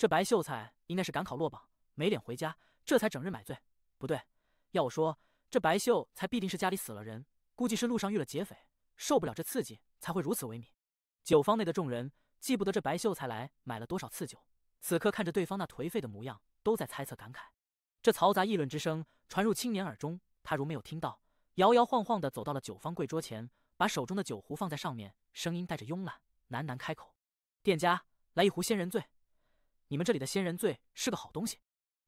这白秀才应该是赶考落榜，没脸回家，这才整日买醉。不对，要我说，这白秀才必定是家里死了人，估计是路上遇了劫匪，受不了这刺激才会如此萎靡。酒坊内的众人记不得这白秀才来买了多少次酒，此刻看着对方那颓废的模样，都在猜测感慨。这嘈杂议论之声传入青年耳中，他如没有听到，摇摇晃晃地走到了酒坊柜桌前，把手中的酒壶放在上面，声音带着慵懒，喃喃开口：“店家，来一壶仙人醉。”你们这里的仙人醉是个好东西。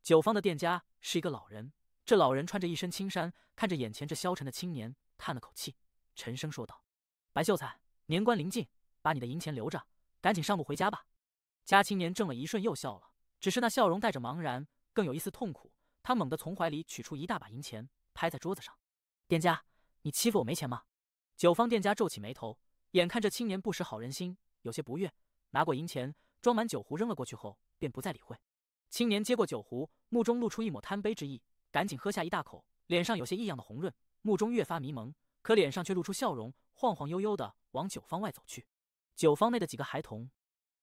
酒坊的店家是一个老人，这老人穿着一身青衫，看着眼前这消沉的青年，叹了口气，沉声说道：“白秀才，年关临近，把你的银钱留着，赶紧上路回家吧。”家青年怔了一瞬，又笑了，只是那笑容带着茫然，更有一丝痛苦。他猛地从怀里取出一大把银钱，拍在桌子上：“店家，你欺负我没钱吗？”酒坊店家皱起眉头，眼看这青年不识好人心，有些不悦，拿过银钱装满酒壶扔了过去后。便不再理会。青年接过酒壶，目中露出一抹贪杯之意，赶紧喝下一大口，脸上有些异样的红润，目中越发迷蒙，可脸上却露出笑容，晃晃悠悠地往酒坊外走去。酒坊内的几个孩童，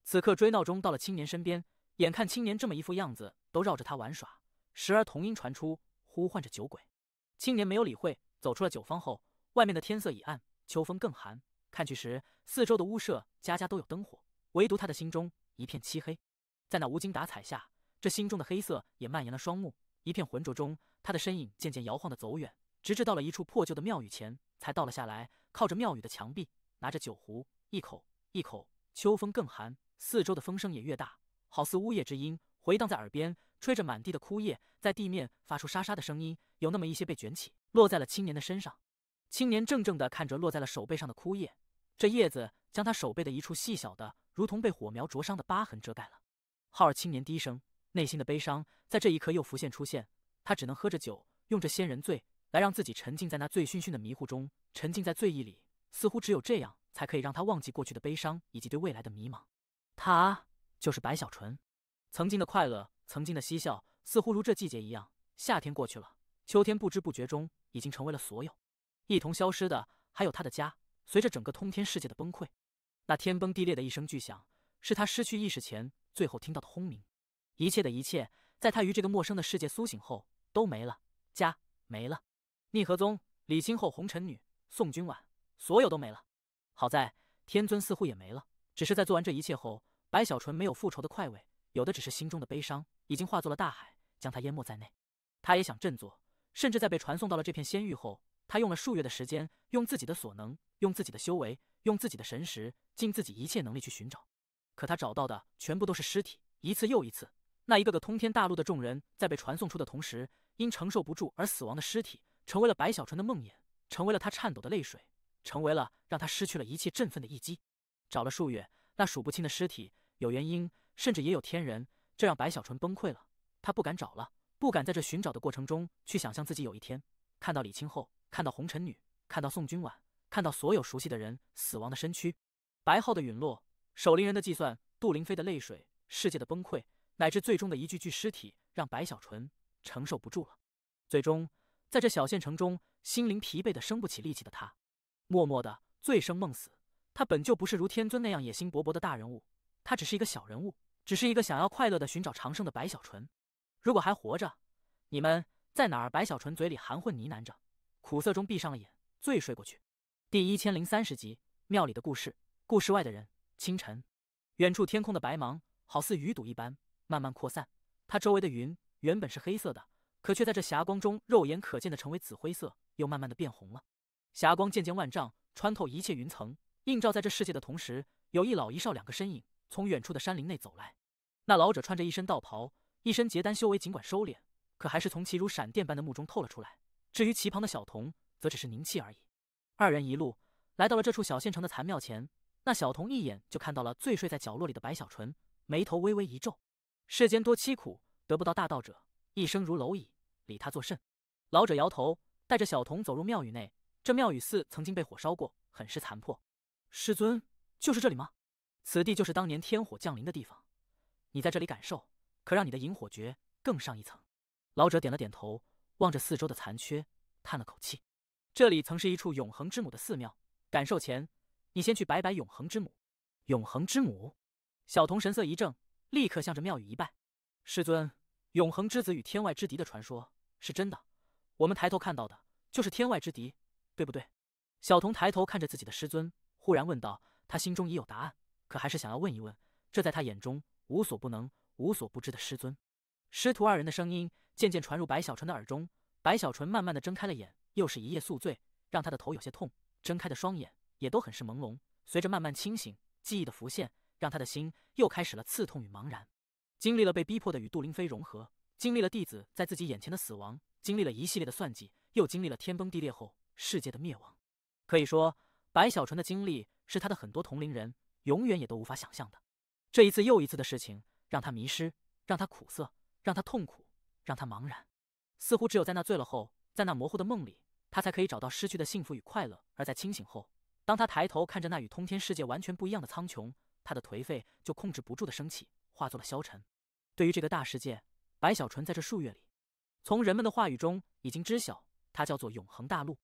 此刻追闹中到了青年身边，眼看青年这么一副样子，都绕着他玩耍，时而童音传出，呼唤着酒鬼。青年没有理会，走出了酒坊后，外面的天色已暗，秋风更寒。看去时，四周的屋舍，家家都有灯火，唯独他的心中一片漆黑。在那无精打采下，这心中的黑色也蔓延了双目，一片浑浊中，他的身影渐渐摇晃的走远，直至到了一处破旧的庙宇前，才倒了下来，靠着庙宇的墙壁，拿着酒壶，一口一口。秋风更寒，四周的风声也越大，好似呜咽之音回荡在耳边，吹着满地的枯叶，在地面发出沙沙的声音，有那么一些被卷起，落在了青年的身上。青年怔怔的看着落在了手背上的枯叶，这叶子将他手背的一处细小的，如同被火苗灼伤的疤痕遮盖了。浩儿青年低声，内心的悲伤在这一刻又浮现出现。他只能喝着酒，用这仙人醉来让自己沉浸在那醉醺醺的迷糊中，沉浸在醉意里。似乎只有这样，才可以让他忘记过去的悲伤以及对未来的迷茫。他就是白小纯，曾经的快乐，曾经的嬉笑，似乎如这季节一样，夏天过去了，秋天不知不觉中已经成为了所有。一同消失的，还有他的家。随着整个通天世界的崩溃，那天崩地裂的一声巨响，是他失去意识前。最后听到的轰鸣，一切的一切，在他于这个陌生的世界苏醒后都没了，家没了，逆河宗，李清后，红尘女，宋君婉，所有都没了。好在天尊似乎也没了，只是在做完这一切后，白小纯没有复仇的快慰，有的只是心中的悲伤，已经化作了大海，将他淹没在内。他也想振作，甚至在被传送到了这片仙域后，他用了数月的时间，用自己的所能，用自己的修为，用自己的神识，尽自己一切能力去寻找。可他找到的全部都是尸体，一次又一次。那一个个通天大陆的众人在被传送出的同时，因承受不住而死亡的尸体，成为了白小纯的梦魇，成为了他颤抖的泪水，成为了让他失去了一切振奋的一击。找了数月，那数不清的尸体，有元婴，甚至也有天人，这让白小纯崩溃了。他不敢找了，不敢在这寻找的过程中去想象自己有一天看到李青后，看到红尘女，看到宋君婉，看到所有熟悉的人死亡的身躯，白浩的陨落。守灵人的计算，杜凌飞的泪水，世界的崩溃，乃至最终的一具具尸体，让白小纯承受不住了。最终，在这小县城中，心灵疲惫的、生不起力气的他，默默的醉生梦死。他本就不是如天尊那样野心勃勃的大人物，他只是一个小人物，只是一个想要快乐的、寻找长生的白小纯。如果还活着，你们在哪？白小纯嘴里含混呢喃着，苦涩中闭上了眼，醉睡过去。第一千零三十集：庙里的故事，故事外的人。清晨，远处天空的白芒好似鱼肚一般慢慢扩散。它周围的云原本是黑色的，可却在这霞光中肉眼可见的成为紫灰色，又慢慢的变红了。霞光渐渐万丈，穿透一切云层，映照在这世界的同时，有一老一少两个身影从远处的山林内走来。那老者穿着一身道袍，一身结丹修为尽管收敛，可还是从其如闪电般的目中透了出来。至于其旁的小童，则只是凝气而已。二人一路来到了这处小县城的残庙前。那小童一眼就看到了醉睡在角落里的白小纯，眉头微微一皱。世间多凄苦，得不到大道者，一生如蝼蚁，理他作甚？老者摇头，带着小童走入庙宇内。这庙宇寺曾经被火烧过，很是残破。师尊，就是这里吗？此地就是当年天火降临的地方。你在这里感受，可让你的引火诀更上一层。老者点了点头，望着四周的残缺，叹了口气。这里曾是一处永恒之母的寺庙，感受前。你先去拜拜永恒之母。永恒之母，小童神色一正，立刻向着庙宇一拜。师尊，永恒之子与天外之敌的传说是真的，我们抬头看到的就是天外之敌，对不对？小童抬头看着自己的师尊，忽然问道。他心中已有答案，可还是想要问一问。这在他眼中无所不能、无所不知的师尊。师徒二人的声音渐渐传入白小纯的耳中。白小纯慢慢的睁开了眼，又是一夜宿醉，让他的头有些痛。睁开的双眼。也都很是朦胧。随着慢慢清醒，记忆的浮现，让他的心又开始了刺痛与茫然。经历了被逼迫的与杜林飞融合，经历了弟子在自己眼前的死亡，经历了一系列的算计，又经历了天崩地裂后世界的灭亡。可以说，白小纯的经历是他的很多同龄人永远也都无法想象的。这一次又一次的事情，让他迷失，让他苦涩，让他痛苦，让他茫然。似乎只有在那醉了后，在那模糊的梦里，他才可以找到失去的幸福与快乐。而在清醒后，当他抬头看着那与通天世界完全不一样的苍穹，他的颓废就控制不住的升起，化作了消沉。对于这个大世界，白小纯在这数月里，从人们的话语中已经知晓，它叫做永恒大陆。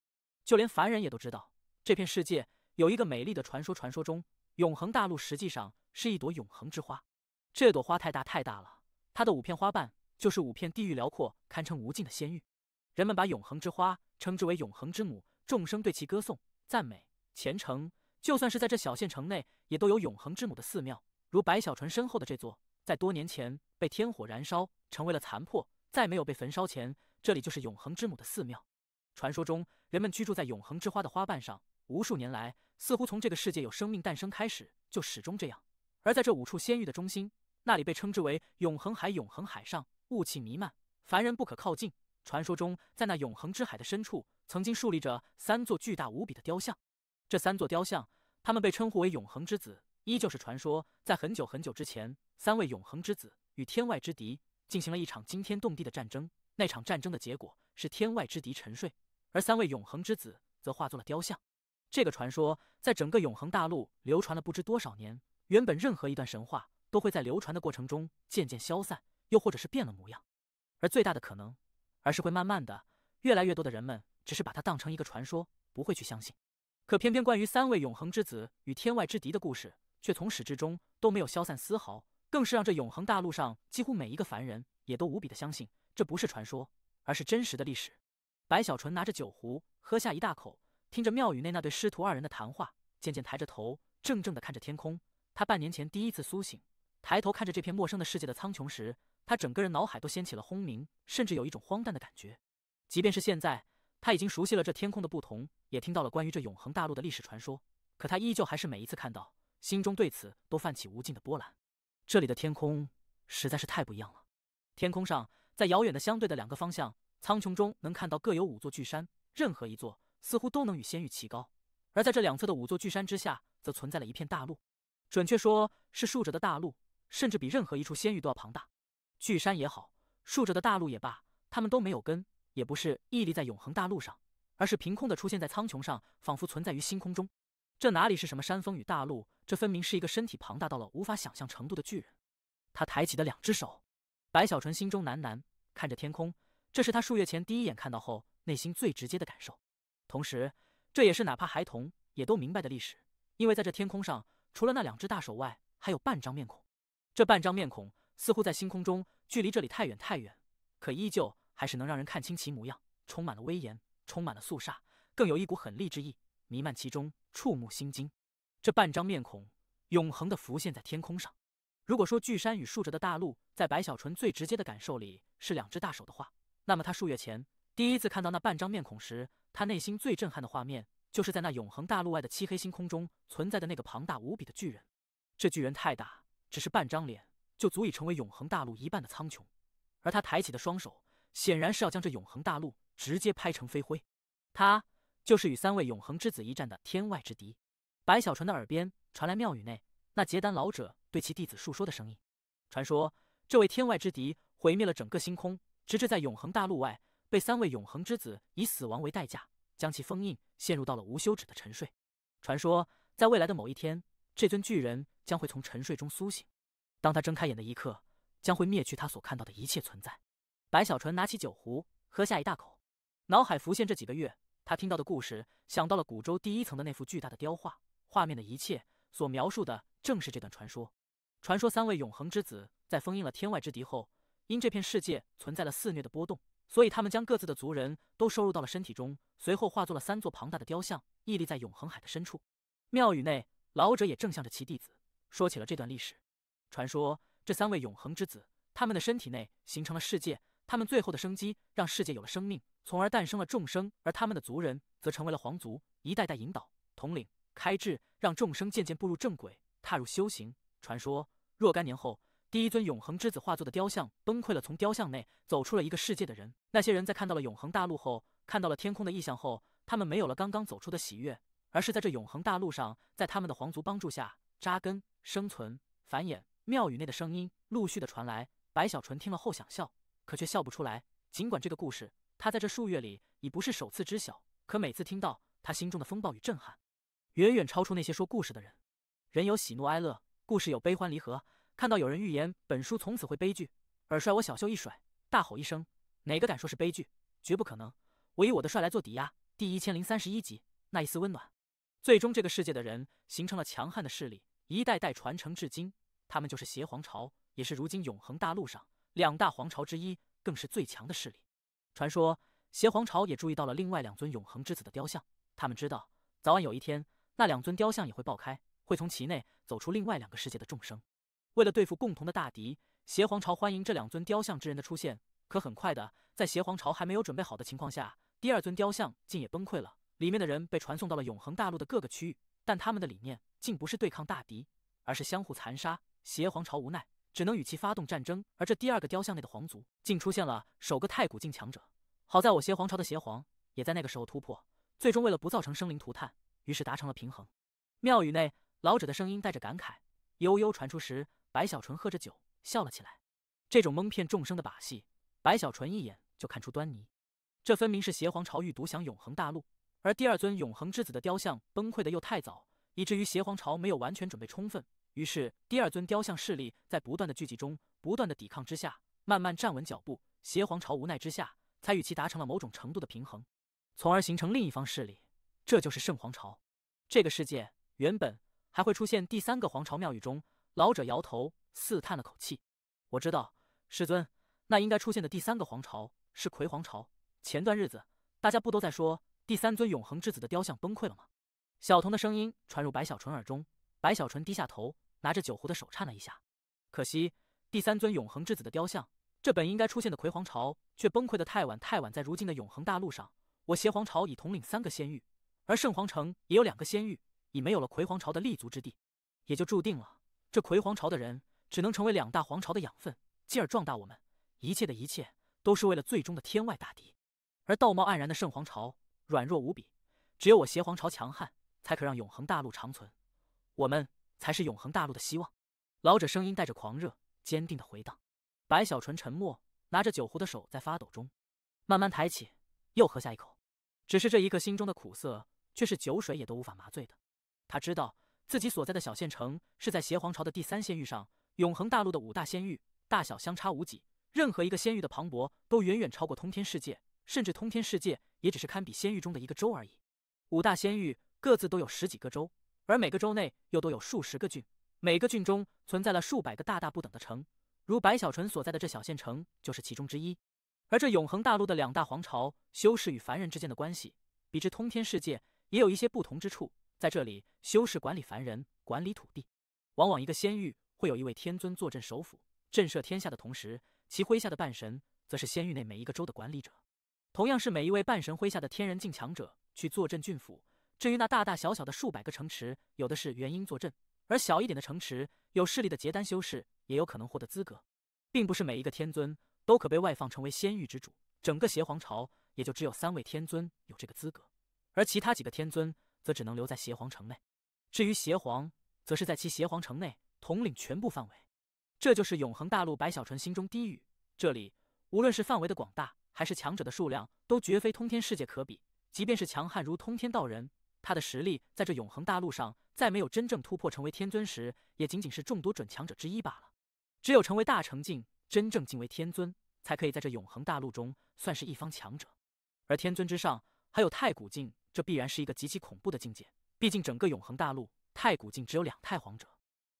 就连凡人也都知道，这片世界有一个美丽的传说。传说中，永恒大陆实际上是一朵永恒之花。这朵花太大太大了，它的五片花瓣就是五片地域辽阔、堪称无尽的仙域。人们把永恒之花称之为永恒之母，众生对其歌颂赞美。前程，就算是在这小县城内，也都有永恒之母的寺庙，如白小纯身后的这座，在多年前被天火燃烧，成为了残破，再没有被焚烧前，这里就是永恒之母的寺庙。传说中，人们居住在永恒之花的花瓣上，无数年来，似乎从这个世界有生命诞生开始，就始终这样。而在这五处仙域的中心，那里被称之为永恒海，永恒海上雾气弥漫，凡人不可靠近。传说中，在那永恒之海的深处，曾经竖立着三座巨大无比的雕像。这三座雕像，他们被称呼为永恒之子，依旧是传说。在很久很久之前，三位永恒之子与天外之敌进行了一场惊天动地的战争。那场战争的结果是天外之敌沉睡，而三位永恒之子则化作了雕像。这个传说在整个永恒大陆流传了不知多少年。原本任何一段神话都会在流传的过程中渐渐消散，又或者是变了模样。而最大的可能，而是会慢慢的，越来越多的人们只是把它当成一个传说，不会去相信。可偏偏关于三位永恒之子与天外之敌的故事，却从始至终都没有消散丝毫，更是让这永恒大陆上几乎每一个凡人也都无比的相信，这不是传说，而是真实的历史。白小纯拿着酒壶喝下一大口，听着庙宇内那对师徒二人的谈话，渐渐抬着头，怔怔的看着天空。他半年前第一次苏醒，抬头看着这片陌生的世界的苍穹时，他整个人脑海都掀起了轰鸣，甚至有一种荒诞的感觉。即便是现在。他已经熟悉了这天空的不同，也听到了关于这永恒大陆的历史传说。可他依旧还是每一次看到，心中对此都泛起无尽的波澜。这里的天空实在是太不一样了。天空上，在遥远的相对的两个方向，苍穹中能看到各有五座巨山，任何一座似乎都能与仙域齐高。而在这两侧的五座巨山之下，则存在了一片大陆，准确说是竖着的大陆，甚至比任何一处仙域都要庞大。巨山也好，竖着的大陆也罢，他们都没有根。也不是屹立在永恒大陆上，而是凭空的出现在苍穹上，仿佛存在于星空中。这哪里是什么山峰与大陆？这分明是一个身体庞大到了无法想象程度的巨人。他抬起的两只手，白小纯心中喃喃，看着天空。这是他数月前第一眼看到后内心最直接的感受，同时这也是哪怕孩童也都明白的历史。因为在这天空上，除了那两只大手外，还有半张面孔。这半张面孔似乎在星空中距离这里太远太远，可依旧。还是能让人看清其模样，充满了威严，充满了肃杀，更有一股狠厉之意弥漫其中，触目心惊。这半张面孔永恒的浮现在天空上。如果说巨山与竖着的大陆在白小纯最直接的感受里是两只大手的话，那么他数月前第一次看到那半张面孔时，他内心最震撼的画面就是在那永恒大陆外的漆黑星空中存在的那个庞大无比的巨人。这巨人太大，只是半张脸就足以成为永恒大陆一半的苍穹，而他抬起的双手。显然是要将这永恒大陆直接拍成飞灰，他就是与三位永恒之子一战的天外之敌。白小纯的耳边传来庙宇内那结丹老者对其弟子述说的声音。传说，这位天外之敌毁灭了整个星空，直至在永恒大陆外被三位永恒之子以死亡为代价将其封印，陷入到了无休止的沉睡。传说，在未来的某一天，这尊巨人将会从沉睡中苏醒，当他睁开眼的一刻，将会灭去他所看到的一切存在。白小纯拿起酒壶，喝下一大口，脑海浮现这几个月他听到的故事，想到了古州第一层的那幅巨大的雕画，画面的一切所描述的正是这段传说。传说三位永恒之子在封印了天外之敌后，因这片世界存在了肆虐的波动，所以他们将各自的族人都收入到了身体中，随后化作了三座庞大的雕像，屹立在永恒海的深处。庙宇内，老者也正向着其弟子说起了这段历史。传说这三位永恒之子，他们的身体内形成了世界。他们最后的生机，让世界有了生命，从而诞生了众生。而他们的族人，则成为了皇族，一代代引导、统领、开智，让众生渐渐步入正轨，踏入修行。传说，若干年后，第一尊永恒之子化作的雕像崩溃了，从雕像内走出了一个世界的人。那些人在看到了永恒大陆后，看到了天空的异象后，他们没有了刚刚走出的喜悦，而是在这永恒大陆上，在他们的皇族帮助下扎根、生存、繁衍。庙宇内的声音陆续的传来，白小纯听了后想笑。可却笑不出来。尽管这个故事，他在这数月里已不是首次知晓，可每次听到，他心中的风暴与震撼，远远超出那些说故事的人。人有喜怒哀乐，故事有悲欢离合。看到有人预言本书从此会悲剧，耳帅我小袖一甩，大吼一声：“哪个敢说是悲剧？绝不可能！我以我的帅来做抵押。”第一千零三十一集，那一丝温暖。最终，这个世界的人形成了强悍的势力，一代代传承至今。他们就是邪皇朝，也是如今永恒大陆上。两大皇朝之一，更是最强的势力。传说，邪皇朝也注意到了另外两尊永恒之子的雕像。他们知道，早晚有一天，那两尊雕像也会爆开，会从其内走出另外两个世界的众生。为了对付共同的大敌，邪皇朝欢迎这两尊雕像之人的出现。可很快的，在邪皇朝还没有准备好的情况下，第二尊雕像竟也崩溃了，里面的人被传送到了永恒大陆的各个区域。但他们的理念竟不是对抗大敌，而是相互残杀。邪皇朝无奈。只能与其发动战争，而这第二个雕像内的皇族竟出现了首个太古境强者。好在我邪皇朝的邪皇也在那个时候突破，最终为了不造成生灵涂炭，于是达成了平衡。庙宇内，老者的声音带着感慨，悠悠传出时，白小纯喝着酒笑了起来。这种蒙骗众生的把戏，白小纯一眼就看出端倪。这分明是邪皇朝欲独享永恒大陆，而第二尊永恒之子的雕像崩溃的又太早，以至于邪皇朝没有完全准备充分。于是，第二尊雕像势力在不断的聚集中、不断的抵抗之下，慢慢站稳脚步。邪皇朝无奈之下，才与其达成了某种程度的平衡，从而形成另一方势力。这就是圣皇朝。这个世界原本还会出现第三个皇朝。庙宇中，老者摇头，似叹了口气。我知道，师尊，那应该出现的第三个皇朝是魁皇朝。前段日子，大家不都在说第三尊永恒之子的雕像崩溃了吗？小童的声音传入白小纯耳中，白小纯低下头。拿着酒壶的手颤了一下，可惜第三尊永恒之子的雕像，这本应该出现的葵皇朝却崩溃的太晚太晚。在如今的永恒大陆上，我邪皇朝已统领三个仙域，而圣皇城也有两个仙域，已没有了葵皇朝的立足之地，也就注定了这葵皇朝的人只能成为两大皇朝的养分，进而壮大我们。一切的一切都是为了最终的天外大敌，而道貌岸然的圣皇朝软弱无比，只有我邪皇朝强悍，才可让永恒大陆长存。我们。才是永恒大陆的希望。老者声音带着狂热，坚定的回荡。白小纯沉默，拿着酒壶的手在发抖中，慢慢抬起，又喝下一口。只是这一刻，心中的苦涩却是酒水也都无法麻醉的。他知道自己所在的小县城是在邪皇朝的第三仙域上，永恒大陆的五大仙域大小相差无几，任何一个仙域的磅礴都远远超过通天世界，甚至通天世界也只是堪比仙域中的一个州而已。五大仙域各自都有十几个州。而每个州内又都有数十个郡，每个郡中存在了数百个大大不等的城，如白小纯所在的这小县城就是其中之一。而这永恒大陆的两大皇朝，修士与凡人之间的关系，比之通天世界也有一些不同之处。在这里，修士管理凡人，管理土地，往往一个仙域会有一位天尊坐镇首府，震慑天下的同时，其麾下的半神则是仙域内每一个州的管理者。同样是每一位半神麾下的天人境强者去坐镇郡府。至于那大大小小的数百个城池，有的是元婴坐镇，而小一点的城池，有势力的结丹修士也有可能获得资格，并不是每一个天尊都可被外放成为仙域之主。整个邪皇朝也就只有三位天尊有这个资格，而其他几个天尊则只能留在邪皇城内。至于邪皇，则是在其邪皇城内统领全部范围。这就是永恒大陆白小纯心中低语：这里无论是范围的广大，还是强者的数量，都绝非通天世界可比。即便是强悍如通天道人。他的实力在这永恒大陆上，再没有真正突破成为天尊时，也仅仅是众多准强者之一罢了。只有成为大成境，真正敬为天尊，才可以在这永恒大陆中算是一方强者。而天尊之上还有太古境，这必然是一个极其恐怖的境界。毕竟整个永恒大陆，太古境只有两太皇者，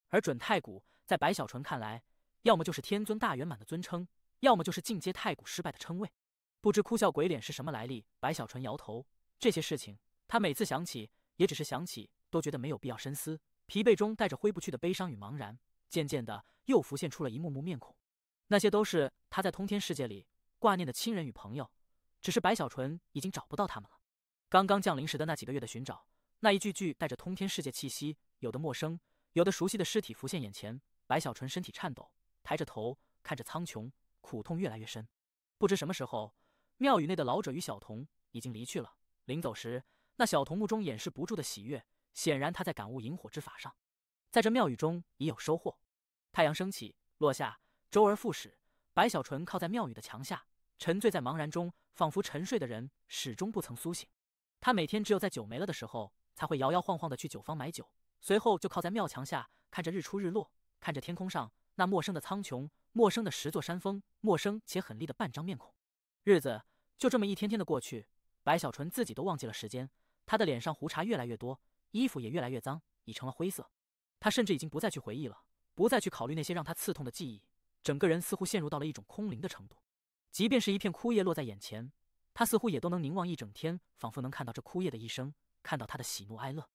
而准太古，在白小纯看来，要么就是天尊大圆满的尊称，要么就是进阶太古失败的称谓。不知哭笑鬼脸是什么来历，白小纯摇头，这些事情。他每次想起，也只是想起，都觉得没有必要深思。疲惫中带着挥不去的悲伤与茫然，渐渐的又浮现出了一幕幕面孔。那些都是他在通天世界里挂念的亲人与朋友，只是白小纯已经找不到他们了。刚刚降临时的那几个月的寻找，那一句句带着通天世界气息、有的陌生、有的熟悉的尸体浮现眼前。白小纯身体颤抖，抬着头看着苍穹，苦痛越来越深。不知什么时候，庙宇内的老者与小童已经离去了。临走时。那小童目中掩饰不住的喜悦，显然他在感悟萤火之法上，在这庙宇中已有收获。太阳升起、落下，周而复始。白小纯靠在庙宇的墙下，沉醉在茫然中，仿佛沉睡的人始终不曾苏醒。他每天只有在酒没了的时候，才会摇摇晃晃的去酒坊买酒，随后就靠在庙墙下，看着日出日落，看着天空上那陌生的苍穹、陌生的十座山峰、陌生且狠厉的半张面孔。日子就这么一天天的过去，白小纯自己都忘记了时间。他的脸上胡茬越来越多，衣服也越来越脏，已成了灰色。他甚至已经不再去回忆了，不再去考虑那些让他刺痛的记忆，整个人似乎陷入到了一种空灵的程度。即便是一片枯叶落在眼前，他似乎也都能凝望一整天，仿佛能看到这枯叶的一生，看到他的喜怒哀乐。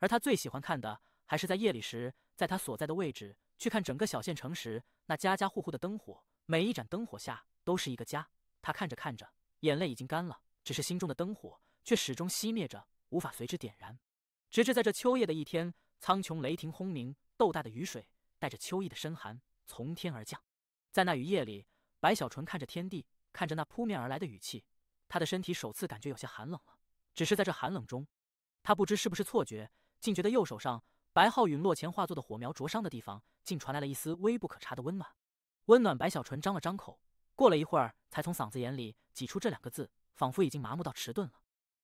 而他最喜欢看的，还是在夜里时，在他所在的位置去看整个小县城时，那家家户户的灯火，每一盏灯火下都是一个家。他看着看着，眼泪已经干了，只是心中的灯火却始终熄灭着。无法随之点燃，直至在这秋夜的一天，苍穹雷霆轰鸣，豆大的雨水带着秋意的深寒从天而降。在那雨夜里，白小纯看着天地，看着那扑面而来的雨气，他的身体首次感觉有些寒冷了。只是在这寒冷中，他不知是不是错觉，竟觉得右手上白浩陨落前化作的火苗灼伤的地方，竟传来了一丝微不可察的温暖。温暖，白小纯张了张口，过了一会儿，才从嗓子眼里挤出这两个字，仿佛已经麻木到迟钝了，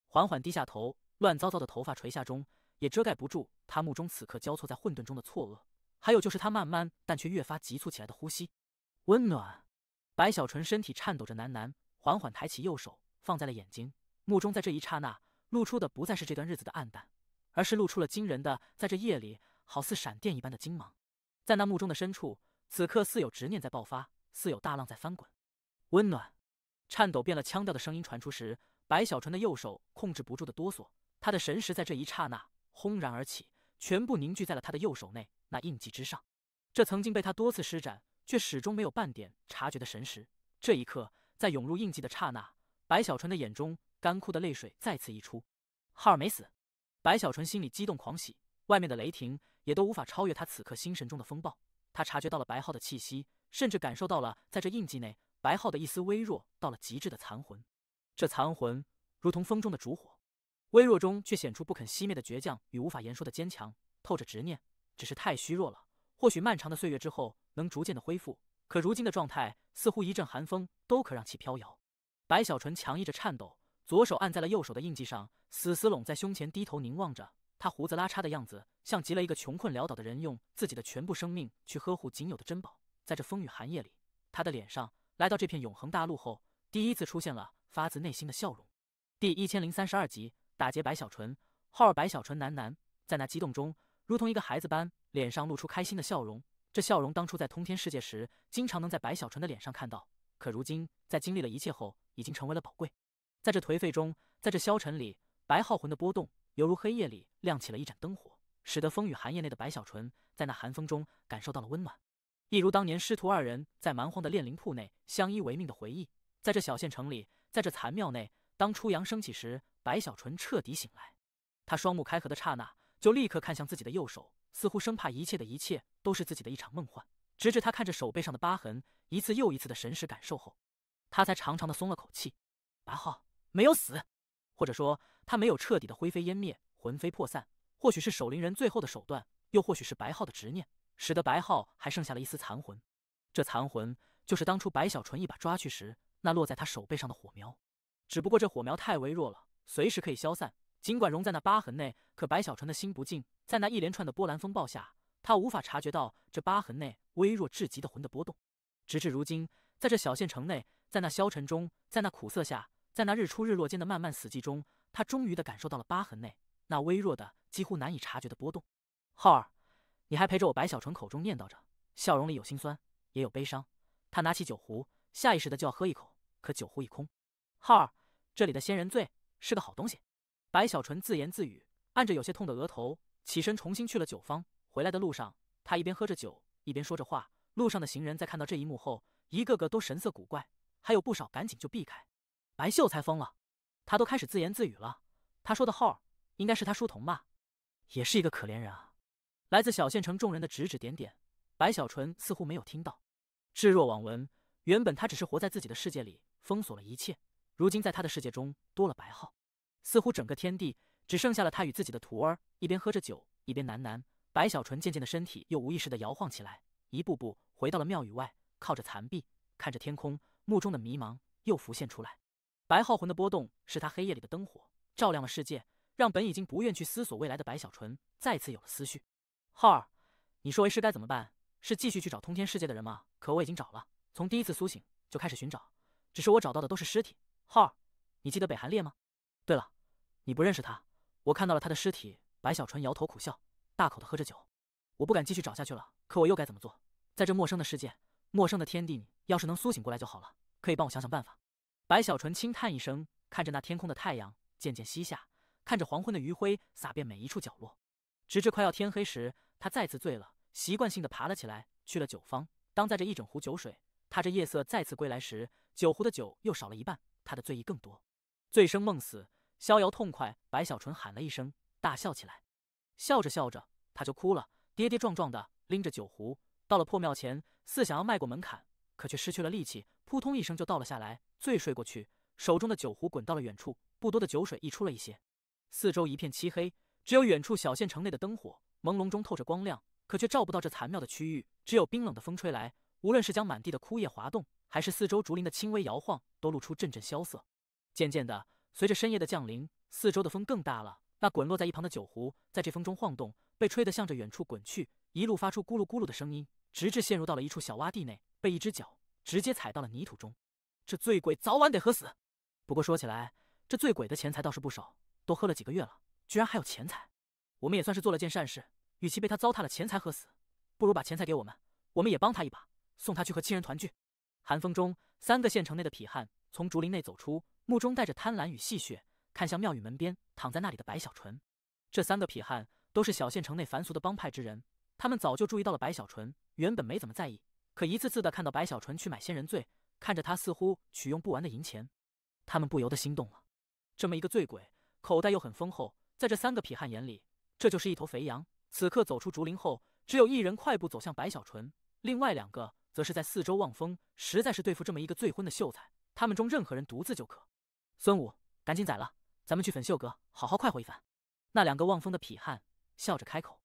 缓缓低下头。乱糟糟的头发垂下中，也遮盖不住他目中此刻交错在混沌中的错愕，还有就是他慢慢但却越发急促起来的呼吸。温暖，白小纯身体颤抖着喃喃，缓缓抬起右手放在了眼睛，目中在这一刹那露出的不再是这段日子的黯淡，而是露出了惊人的，在这夜里好似闪电一般的金芒。在那目中的深处，此刻似有执念在爆发，似有大浪在翻滚。温暖，颤抖变了腔调的声音传出时，白小纯的右手控制不住的哆嗦。他的神识在这一刹那轰然而起，全部凝聚在了他的右手内那印记之上。这曾经被他多次施展，却始终没有半点察觉的神识，这一刻在涌入印记的刹那，白小纯的眼中干枯的泪水再次溢出。浩儿没死！白小纯心里激动狂喜，外面的雷霆也都无法超越他此刻心神中的风暴。他察觉到了白浩的气息，甚至感受到了在这印记内白浩的一丝微弱到了极致的残魂。这残魂如同风中的烛火。微弱中却显出不肯熄灭的倔强与无法言说的坚强，透着执念，只是太虚弱了。或许漫长的岁月之后能逐渐的恢复，可如今的状态似乎一阵寒风都可让其飘摇。白小纯强抑着颤抖，左手按在了右手的印记上，死死拢在胸前，低头凝望着他胡子拉碴的样子，像极了一个穷困潦倒的人，用自己的全部生命去呵护仅有的珍宝。在这风雨寒夜里，他的脸上来到这片永恒大陆后第一次出现了发自内心的笑容。第一千零三十二集。打劫白小纯，浩儿白小纯喃喃，在那激动中，如同一个孩子般，脸上露出开心的笑容。这笑容当初在通天世界时，经常能在白小纯的脸上看到，可如今在经历了一切后，已经成为了宝贵。在这颓废中，在这消沉里，白浩魂的波动犹如黑夜里亮起了一盏灯火，使得风雨寒夜内的白小纯在那寒风中感受到了温暖，一如当年师徒二人在蛮荒的炼灵铺内相依为命的回忆。在这小县城里，在这残庙内，当初阳升起时。白小纯彻底醒来，他双目开合的刹那，就立刻看向自己的右手，似乎生怕一切的一切都是自己的一场梦幻。直至他看着手背上的疤痕，一次又一次的神识感受后，他才长长的松了口气。白浩没有死，或者说他没有彻底的灰飞烟灭、魂飞魄散。或许是守灵人最后的手段，又或许是白浩的执念，使得白浩还剩下了一丝残魂。这残魂就是当初白小纯一把抓去时，那落在他手背上的火苗。只不过这火苗太微弱了。随时可以消散，尽管融在那疤痕内，可白小纯的心不静。在那一连串的波澜风暴下，他无法察觉到这疤痕内微弱至极的魂的波动。直至如今，在这小县城内，在那消沉中，在那苦涩下，在那日出日落间的漫漫死寂中，他终于的感受到了疤痕内那微弱的、几乎难以察觉的波动。浩儿，你还陪着我。白小纯口中念叨着，笑容里有心酸，也有悲伤。他拿起酒壶，下意识的就要喝一口，可酒壶已空。浩儿，这里的仙人醉。是个好东西，白小纯自言自语，按着有些痛的额头，起身重新去了酒坊。回来的路上，他一边喝着酒，一边说着话。路上的行人在看到这一幕后，一个个都神色古怪，还有不少赶紧就避开。白秀才疯了，他都开始自言自语了。他说的号应该是他书童吧，也是一个可怜人啊。来自小县城众人的指指点点，白小纯似乎没有听到，置若罔闻。原本他只是活在自己的世界里，封锁了一切。如今在他的世界中多了白浩，似乎整个天地只剩下了他与自己的徒儿。一边喝着酒，一边喃喃。白小纯渐渐的身体又无意识的摇晃起来，一步步回到了庙宇外，靠着残壁，看着天空，目中的迷茫又浮现出来。白浩魂的波动是他黑夜里的灯火，照亮了世界，让本已经不愿去思索未来的白小纯再次有了思绪。浩儿，你说为师该怎么办？是继续去找通天世界的人吗？可我已经找了，从第一次苏醒就开始寻找，只是我找到的都是尸体。浩，儿，你记得北寒烈吗？对了，你不认识他。我看到了他的尸体。白小纯摇头苦笑，大口的喝着酒。我不敢继续找下去了，可我又该怎么做？在这陌生的世界，陌生的天地，你要是能苏醒过来就好了，可以帮我想想办法。白小纯轻叹一声，看着那天空的太阳渐渐西下，看着黄昏的余晖洒遍每一处角落，直至快要天黑时，他再次醉了，习惯性的爬了起来，去了酒坊，当在这一整壶酒水，他这夜色再次归来时，酒壶的酒又少了一半。他的醉意更多，醉生梦死，逍遥痛快。白小纯喊了一声，大笑起来，笑着笑着，他就哭了，跌跌撞撞的拎着酒壶到了破庙前，似想要迈过门槛，可却失去了力气，扑通一声就倒了下来，醉睡过去，手中的酒壶滚到了远处，不多的酒水溢出了一些。四周一片漆黑，只有远处小县城内的灯火，朦胧中透着光亮，可却照不到这残庙的区域，只有冰冷的风吹来，无论是将满地的枯叶滑动。还是四周竹林的轻微摇晃都露出阵阵萧瑟。渐渐的，随着深夜的降临，四周的风更大了。那滚落在一旁的酒壶，在这风中晃动，被吹得向着远处滚去，一路发出咕噜咕噜的声音，直至陷入到了一处小洼地内，被一只脚直接踩到了泥土中。这醉鬼早晚得喝死。不过说起来，这醉鬼的钱财倒是不少，都喝了几个月了，居然还有钱财。我们也算是做了件善事。与其被他糟蹋了钱财喝死，不如把钱财给我们，我们也帮他一把，送他去和亲人团聚。寒风中，三个县城内的痞汉从竹林内走出，目中带着贪婪与戏谑，看向庙宇门边躺在那里的白小纯。这三个痞汉都是小县城内凡俗的帮派之人，他们早就注意到了白小纯，原本没怎么在意，可一次次的看到白小纯去买仙人醉，看着他似乎取用不完的银钱，他们不由得心动了。这么一个醉鬼，口袋又很丰厚，在这三个痞汉眼里，这就是一头肥羊。此刻走出竹林后，只有一人快步走向白小纯，另外两个。则是在四周望风，实在是对付这么一个醉昏的秀才，他们中任何人独自就可。孙武，赶紧宰了，咱们去粉秀阁好好快活一番。那两个望风的痞汉笑着开口，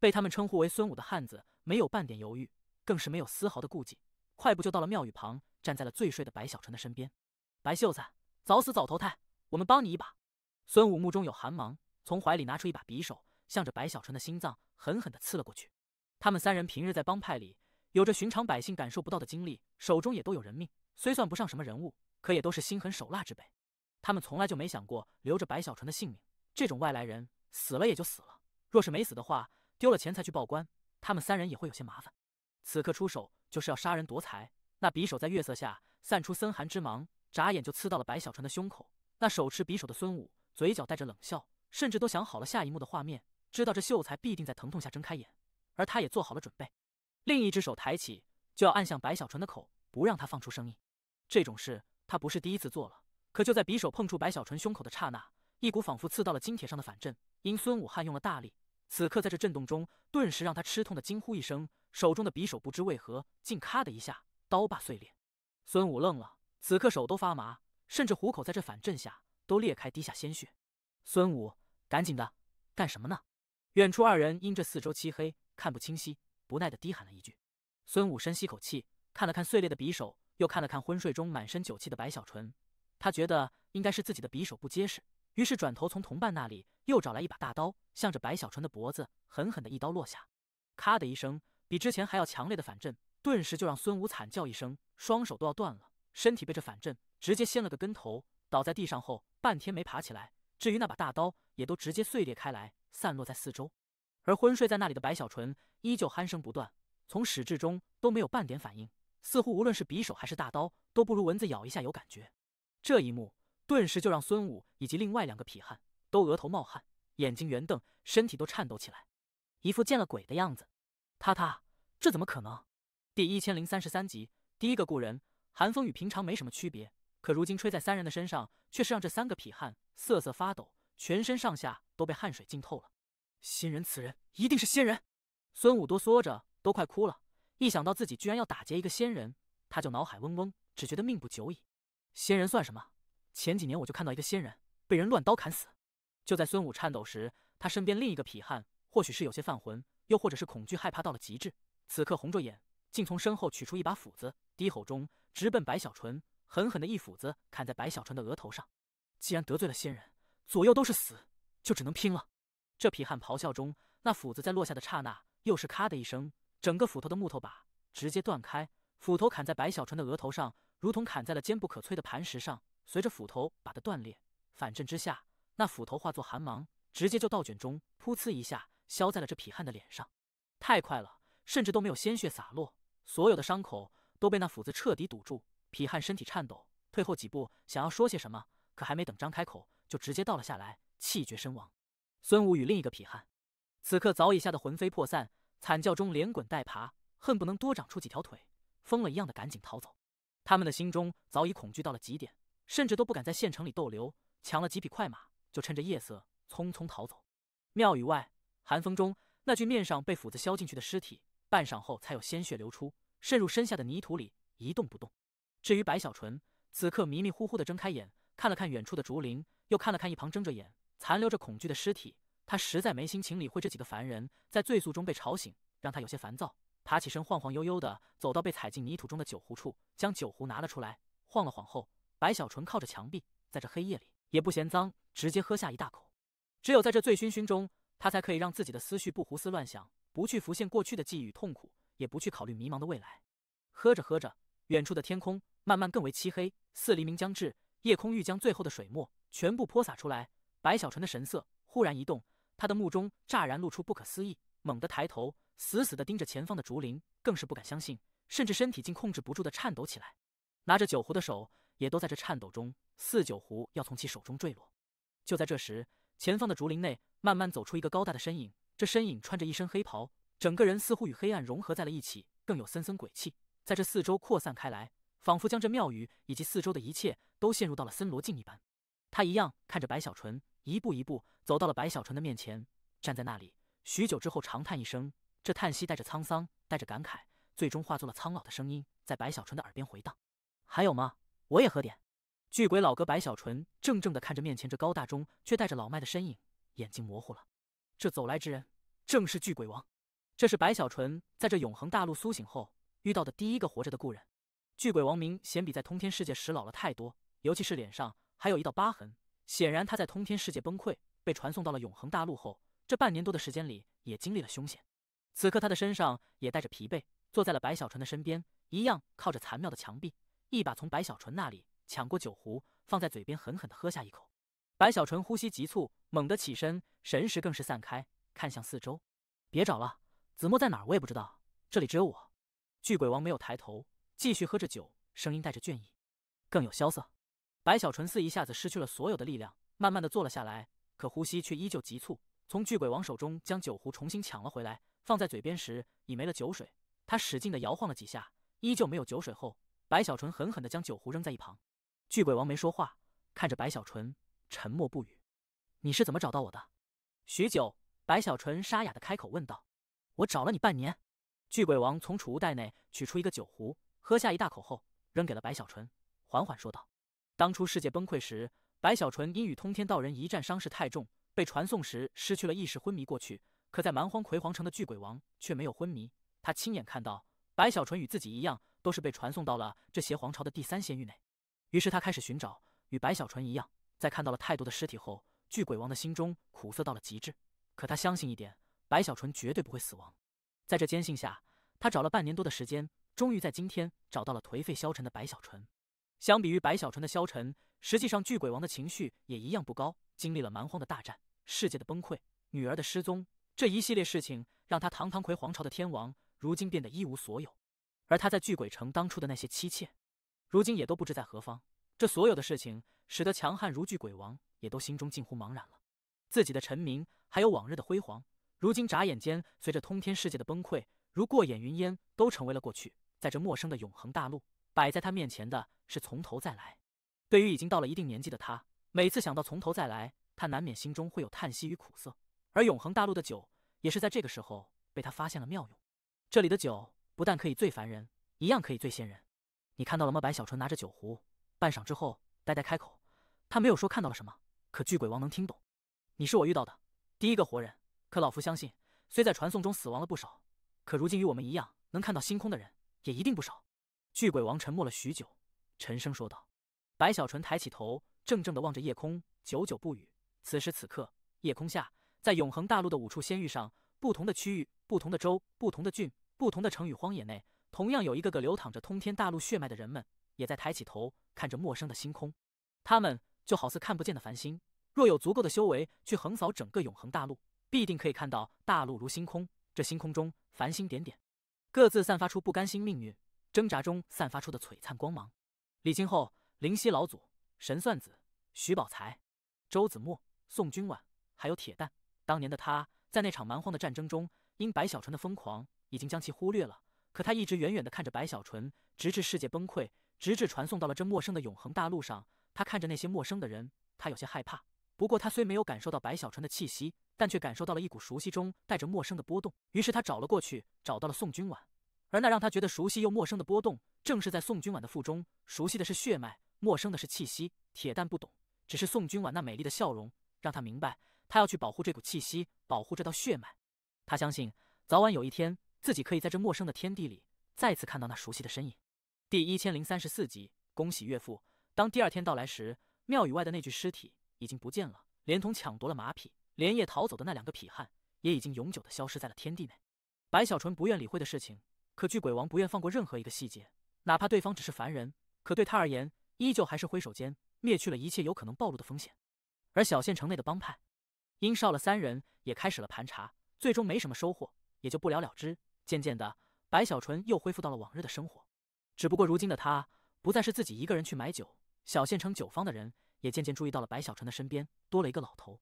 被他们称呼为孙武的汉子没有半点犹豫，更是没有丝毫的顾忌，快步就到了庙宇旁，站在了醉睡的白小纯的身边。白秀才，早死早投胎，我们帮你一把。孙武目中有寒芒，从怀里拿出一把匕首，向着白小纯的心脏狠狠地刺了过去。他们三人平日在帮派里。有着寻常百姓感受不到的经历，手中也都有人命，虽算不上什么人物，可也都是心狠手辣之辈。他们从来就没想过留着白小纯的性命，这种外来人死了也就死了。若是没死的话，丢了钱才去报官，他们三人也会有些麻烦。此刻出手就是要杀人夺财。那匕首在月色下散出森寒之芒，眨眼就刺到了白小纯的胸口。那手持匕首的孙武嘴角带着冷笑，甚至都想好了下一幕的画面，知道这秀才必定在疼痛下睁开眼，而他也做好了准备。另一只手抬起，就要按向白小纯的口，不让他放出声音。这种事他不是第一次做了。可就在匕首碰触白小纯胸口的刹那，一股仿佛刺到了金铁上的反震，因孙武汉用了大力，此刻在这震动中，顿时让他吃痛的惊呼一声。手中的匕首不知为何，竟咔的一下，刀把碎裂。孙武愣了，此刻手都发麻，甚至虎口在这反震下都裂开，滴下鲜血。孙武，赶紧的，干什么呢？远处二人因这四周漆黑，看不清晰。无奈的低喊了一句，孙武深吸口气，看了看碎裂的匕首，又看了看昏睡中满身酒气的白小纯，他觉得应该是自己的匕首不结实，于是转头从同伴那里又找来一把大刀，向着白小纯的脖子狠狠的一刀落下，咔的一声，比之前还要强烈的反震，顿时就让孙武惨叫一声，双手都要断了，身体被这反震直接掀了个跟头，倒在地上后半天没爬起来。至于那把大刀，也都直接碎裂开来，散落在四周。而昏睡在那里的白小纯依旧鼾声不断，从始至终都没有半点反应，似乎无论是匕首还是大刀都不如蚊子咬一下有感觉。这一幕顿时就让孙武以及另外两个皮汉都额头冒汗，眼睛圆瞪，身体都颤抖起来，一副见了鬼的样子。他他，这怎么可能？第一千零三十三集，第一个故人。寒风与平常没什么区别，可如今吹在三人的身上，却是让这三个皮汉瑟瑟发抖，全身上下都被汗水浸透了。仙人，此人一定是仙人。孙武哆嗦着，都快哭了。一想到自己居然要打劫一个仙人，他就脑海嗡嗡，只觉得命不久矣。仙人算什么？前几年我就看到一个仙人被人乱刀砍死。就在孙武颤抖时，他身边另一个痞汉，或许是有些犯浑，又或者是恐惧害怕到了极致，此刻红着眼，竟从身后取出一把斧子，低吼中直奔白小纯，狠狠的一斧子砍在白小纯的额头上。既然得罪了仙人，左右都是死，就只能拼了。这皮汉咆哮中，那斧子在落下的刹那，又是咔的一声，整个斧头的木头把直接断开。斧头砍在白小纯的额头上，如同砍在了坚不可摧的磐石上。随着斧头把的断裂，反震之下，那斧头化作寒芒，直接就倒卷中，噗呲一下削在了这皮汉的脸上。太快了，甚至都没有鲜血洒落，所有的伤口都被那斧子彻底堵住。皮汉身体颤抖，退后几步，想要说些什么，可还没等张开口，就直接倒了下来，气绝身亡。孙武与另一个皮汉，此刻早已吓得魂飞魄散，惨叫中连滚带爬，恨不能多长出几条腿，疯了一样的赶紧逃走。他们的心中早已恐惧到了极点，甚至都不敢在县城里逗留，抢了几匹快马，就趁着夜色匆匆逃走。庙宇外，寒风中，那具面上被斧子削进去的尸体，半晌后才有鲜血流出，渗入身下的泥土里，一动不动。至于白小纯，此刻迷迷糊糊的睁开眼，看了看远处的竹林，又看了看一旁睁着眼。残留着恐惧的尸体，他实在没心情理会这几个凡人，在醉宿中被吵醒，让他有些烦躁。爬起身，晃晃悠悠地走到被踩进泥土中的酒壶处，将酒壶拿了出来，晃了晃后，白小纯靠着墙壁，在这黑夜里也不嫌脏，直接喝下一大口。只有在这醉醺醺中，他才可以让自己的思绪不胡思乱想，不去浮现过去的记忆与痛苦，也不去考虑迷茫的未来。喝着喝着，远处的天空慢慢更为漆黑，似黎明将至，夜空欲将最后的水墨全部泼洒出来。白小纯的神色忽然一动，他的目中乍然露出不可思议，猛地抬头，死死地盯着前方的竹林，更是不敢相信，甚至身体竟控制不住的颤抖起来，拿着酒壶的手也都在这颤抖中，似酒壶要从其手中坠落。就在这时，前方的竹林内慢慢走出一个高大的身影，这身影穿着一身黑袍，整个人似乎与黑暗融合在了一起，更有森森鬼气在这四周扩散开来，仿佛将这庙宇以及四周的一切都陷入到了森罗境一般。他一样看着白小纯。一步一步走到了白小纯的面前，站在那里许久之后，长叹一声，这叹息带着沧桑，带着感慨，最终化作了苍老的声音，在白小纯的耳边回荡。还有吗？我也喝点。巨鬼老哥白小纯怔怔的看着面前这高大中却带着老迈的身影，眼睛模糊了。这走来之人，正是巨鬼王。这是白小纯在这永恒大陆苏醒后遇到的第一个活着的故人。巨鬼王明显比在通天世界时老了太多，尤其是脸上还有一道疤痕。显然，他在通天世界崩溃，被传送到了永恒大陆后，这半年多的时间里也经历了凶险。此刻，他的身上也带着疲惫，坐在了白小纯的身边，一样靠着残庙的墙壁，一把从白小纯那里抢过酒壶，放在嘴边狠狠地喝下一口。白小纯呼吸急促，猛地起身，神识更是散开，看向四周。别找了，子墨在哪我也不知道，这里只有我。巨鬼王没有抬头，继续喝着酒，声音带着倦意，更有萧瑟。白小纯似一下子失去了所有的力量，慢慢的坐了下来，可呼吸却依旧急促。从巨鬼王手中将酒壶重新抢了回来，放在嘴边时已没了酒水。他使劲的摇晃了几下，依旧没有酒水后，白小纯狠狠的将酒壶扔在一旁。巨鬼王没说话，看着白小纯，沉默不语。你是怎么找到我的？许久，白小纯沙哑的开口问道：“我找了你半年。”巨鬼王从储物袋内取出一个酒壶，喝下一大口后，扔给了白小纯，缓缓说道。当初世界崩溃时，白小纯因与通天道人一战伤势太重，被传送时失去了意识昏迷过去。可在蛮荒魁皇城的巨鬼王却没有昏迷，他亲眼看到白小纯与自己一样，都是被传送到了这邪皇朝的第三仙域内。于是他开始寻找与白小纯一样，在看到了太多的尸体后，巨鬼王的心中苦涩到了极致。可他相信一点，白小纯绝对不会死亡。在这坚信下，他找了半年多的时间，终于在今天找到了颓废消沉的白小纯。相比于白小纯的消沉，实际上巨鬼王的情绪也一样不高。经历了蛮荒的大战、世界的崩溃、女儿的失踪这一系列事情，让他堂堂魁皇朝的天王，如今变得一无所有。而他在巨鬼城当初的那些妻妾，如今也都不知在何方。这所有的事情，使得强悍如巨鬼王，也都心中近乎茫然了。自己的臣民，还有往日的辉煌，如今眨眼间，随着通天世界的崩溃，如过眼云烟，都成为了过去。在这陌生的永恒大陆。摆在他面前的是从头再来。对于已经到了一定年纪的他，每次想到从头再来，他难免心中会有叹息与苦涩。而永恒大陆的酒也是在这个时候被他发现了妙用。这里的酒不但可以醉凡人，一样可以醉仙人。你看到了吗？白小纯拿着酒壶，半晌之后，呆呆开口。他没有说看到了什么，可巨鬼王能听懂。你是我遇到的第一个活人，可老夫相信，虽在传送中死亡了不少，可如今与我们一样能看到星空的人也一定不少。巨鬼王沉默了许久，沉声说道。白小纯抬起头，怔怔地望着夜空，久久不语。此时此刻，夜空下，在永恒大陆的五处仙域上，不同的区域、不同的州、不同的郡、不同的城与荒野内，同样有一个个流淌着通天大陆血脉的人们，也在抬起头看着陌生的星空。他们就好似看不见的繁星，若有足够的修为去横扫整个永恒大陆，必定可以看到大陆如星空，这星空中繁星点点，各自散发出不甘心命运。挣扎中散发出的璀璨光芒。李清后、灵犀老祖、神算子、徐宝才、周子墨、宋君婉，还有铁蛋。当年的他，在那场蛮荒的战争中，因白小纯的疯狂，已经将其忽略了。可他一直远远的看着白小纯，直至世界崩溃，直至传送到了这陌生的永恒大陆上。他看着那些陌生的人，他有些害怕。不过他虽没有感受到白小纯的气息，但却感受到了一股熟悉中带着陌生的波动。于是他找了过去，找到了宋君婉。而那让他觉得熟悉又陌生的波动，正是在宋君婉的腹中。熟悉的是血脉，陌生的是气息。铁蛋不懂，只是宋君婉那美丽的笑容，让他明白，他要去保护这股气息，保护这道血脉。他相信，早晚有一天，自己可以在这陌生的天地里，再次看到那熟悉的身影。第一千零三十四集，恭喜岳父。当第二天到来时，庙宇外的那具尸体已经不见了，连同抢夺了马匹、连夜逃走的那两个痞汉，也已经永久的消失在了天地内。白小纯不愿理会的事情。可巨鬼王不愿放过任何一个细节，哪怕对方只是凡人，可对他而言，依旧还是挥手间灭去了一切有可能暴露的风险。而小县城内的帮派因少了三人，也开始了盘查，最终没什么收获，也就不了了之。渐渐的，白小纯又恢复到了往日的生活，只不过如今的他不再是自己一个人去买酒。小县城酒坊的人也渐渐注意到了白小纯的身边多了一个老头。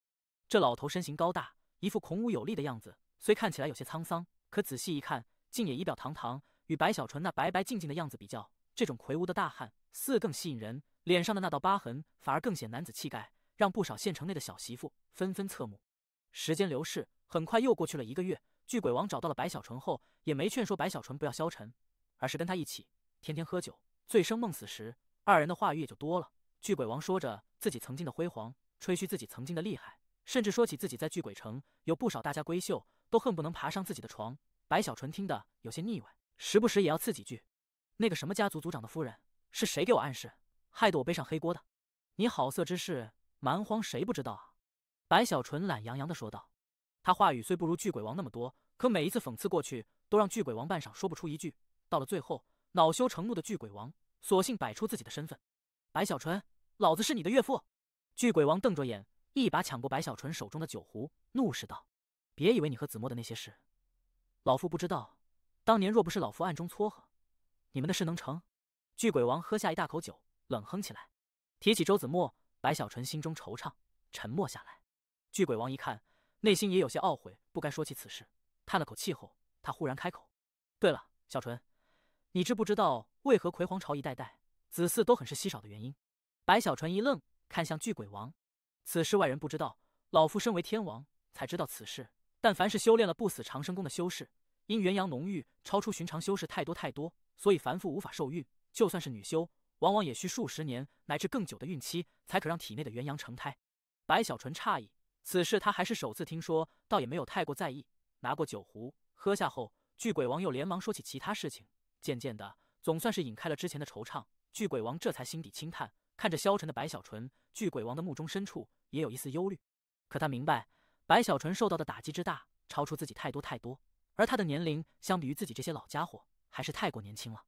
这老头身形高大，一副孔武有力的样子，虽看起来有些沧桑，可仔细一看。竟也仪表堂堂，与白小纯那白白净净的样子比较，这种魁梧的大汉似更吸引人。脸上的那道疤痕反而更显男子气概，让不少县城内的小媳妇纷纷侧目。时间流逝，很快又过去了一个月。巨鬼王找到了白小纯后，也没劝说白小纯不要消沉，而是跟他一起天天喝酒，醉生梦死时，二人的话语也就多了。巨鬼王说着自己曾经的辉煌，吹嘘自己曾经的厉害，甚至说起自己在巨鬼城有不少大家闺秀都恨不能爬上自己的床。白小纯听得有些腻歪，时不时也要刺几句。那个什么家族族长的夫人是谁给我暗示，害得我背上黑锅的？你好色之事，蛮荒谁不知道啊？白小纯懒洋洋地说道。他话语虽不如巨鬼王那么多，可每一次讽刺过去，都让巨鬼王半晌说不出一句。到了最后，恼羞成怒的巨鬼王索性摆出自己的身份：“白小纯，老子是你的岳父！”巨鬼王瞪着眼，一把抢过白小纯手中的酒壶，怒斥道：“别以为你和子墨的那些事……”老夫不知道，当年若不是老夫暗中撮合，你们的事能成？巨鬼王喝下一大口酒，冷哼起来。提起周子墨，白小纯心中惆怅，沉默下来。巨鬼王一看，内心也有些懊悔，不该说起此事。叹了口气后，他忽然开口：“对了，小纯，你知不知道为何葵皇朝一代代子嗣都很是稀少的原因？”白小纯一愣，看向巨鬼王。此事外人不知道，老夫身为天王，才知道此事。但凡是修炼了不死长生功的修士，因元阳浓郁，超出寻常修士太多太多，所以凡夫无法受孕。就算是女修，往往也需数十年乃至更久的孕期，才可让体内的元阳成胎。白小纯诧异，此事他还是首次听说，倒也没有太过在意。拿过酒壶喝下后，巨鬼王又连忙说起其他事情，渐渐的，总算是引开了之前的惆怅。巨鬼王这才心底轻叹，看着消沉的白小纯，巨鬼王的目中深处也有一丝忧虑。可他明白。白小纯受到的打击之大，超出自己太多太多，而他的年龄相比于自己这些老家伙，还是太过年轻了。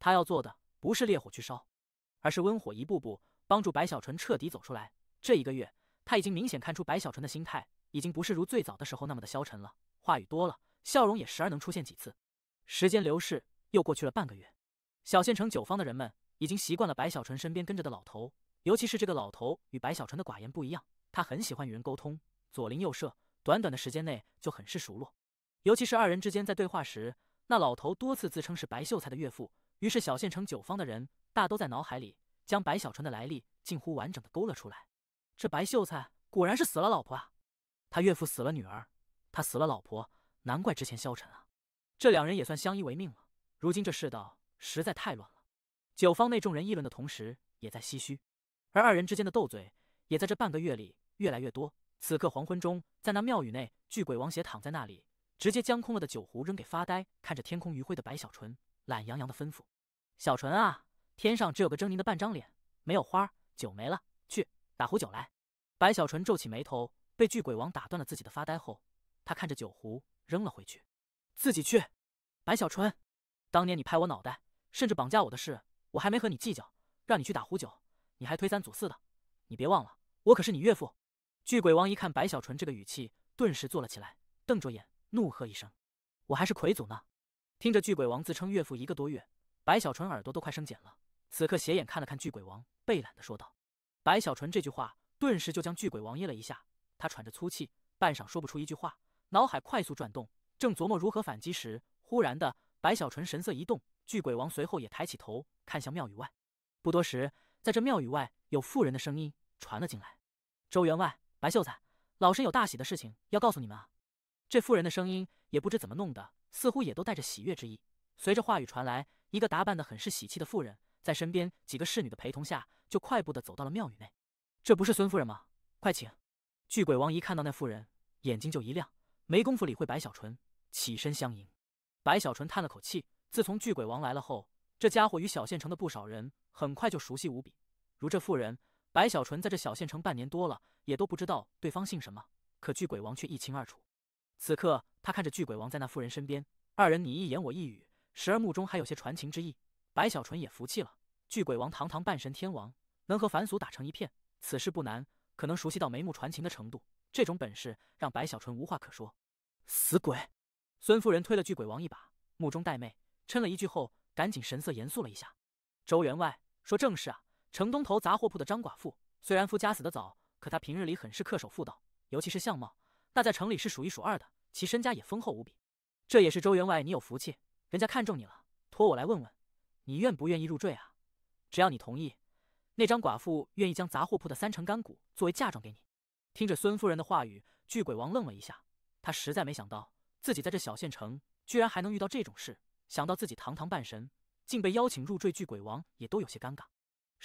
他要做的不是烈火去烧，而是温火一步步帮助白小纯彻底走出来。这一个月，他已经明显看出白小纯的心态已经不是如最早的时候那么的消沉了，话语多了，笑容也时而能出现几次。时间流逝，又过去了半个月，小县城酒坊的人们已经习惯了白小纯身边跟着的老头，尤其是这个老头与白小纯的寡言不一样，他很喜欢与人沟通。左邻右舍，短短的时间内就很是熟络，尤其是二人之间在对话时，那老头多次自称是白秀才的岳父，于是小县城酒坊的人大都在脑海里将白小纯的来历近乎完整的勾勒出来。这白秀才果然是死了老婆啊，他岳父死了女儿，他死了老婆，难怪之前消沉啊。这两人也算相依为命了，如今这世道实在太乱了。酒坊内众人议论的同时，也在唏嘘，而二人之间的斗嘴也在这半个月里越来越多。此刻黄昏中，在那庙宇内，巨鬼王斜躺在那里，直接将空了的酒壶扔给发呆看着天空余晖的白小纯，懒洋洋的吩咐：“小纯啊，天上只有个狰狞的半张脸，没有花，酒没了，去打壶酒来。”白小纯皱起眉头，被巨鬼王打断了自己的发呆后，他看着酒壶扔了回去，自己去。白小纯，当年你拍我脑袋，甚至绑架我的事，我还没和你计较，让你去打壶酒，你还推三阻四的，你别忘了，我可是你岳父。巨鬼王一看白小纯这个语气，顿时坐了起来，瞪着眼怒喝一声：“我还是魁祖呢！”听着巨鬼王自称岳父一个多月，白小纯耳朵都快生茧了。此刻斜眼看了看巨鬼王，惫懒的说道：“白小纯这句话，顿时就将巨鬼王噎了一下。他喘着粗气，半晌说不出一句话，脑海快速转动，正琢磨如何反击时，忽然的白小纯神色一动。巨鬼王随后也抬起头看向庙宇外。不多时，在这庙宇外有妇人的声音传了进来：“周员外。”白秀才，老身有大喜的事情要告诉你们啊！这妇人的声音也不知怎么弄的，似乎也都带着喜悦之意。随着话语传来，一个打扮的很是喜气的妇人在身边几个侍女的陪同下，就快步的走到了庙宇内。这不是孙夫人吗？快请！巨鬼王一看到那妇人，眼睛就一亮，没工夫理会白小纯，起身相迎。白小纯叹了口气，自从巨鬼王来了后，这家伙与小县城的不少人很快就熟悉无比，如这妇人。白小纯在这小县城半年多了，也都不知道对方姓什么。可巨鬼王却一清二楚。此刻，他看着巨鬼王在那妇人身边，二人你一言我一语，时而目中还有些传情之意。白小纯也服气了。巨鬼王堂堂半神天王，能和凡俗打成一片，此事不难。可能熟悉到眉目传情的程度，这种本事让白小纯无话可说。死鬼！孙夫人推了巨鬼王一把，目中带媚，嗔了一句后，赶紧神色严肃了一下。周员外，说正事啊。城东头杂货铺的张寡妇，虽然夫家死得早，可她平日里很是恪守妇道，尤其是相貌，那在城里是数一数二的。其身家也丰厚无比，这也是周员外你有福气，人家看中你了，托我来问问，你愿不愿意入赘啊？只要你同意，那张寡妇愿意将杂货铺的三成干股作为嫁妆给你。听着孙夫人的话语，巨鬼王愣了一下，他实在没想到自己在这小县城居然还能遇到这种事。想到自己堂堂半神，竟被邀请入赘，巨鬼王也都有些尴尬。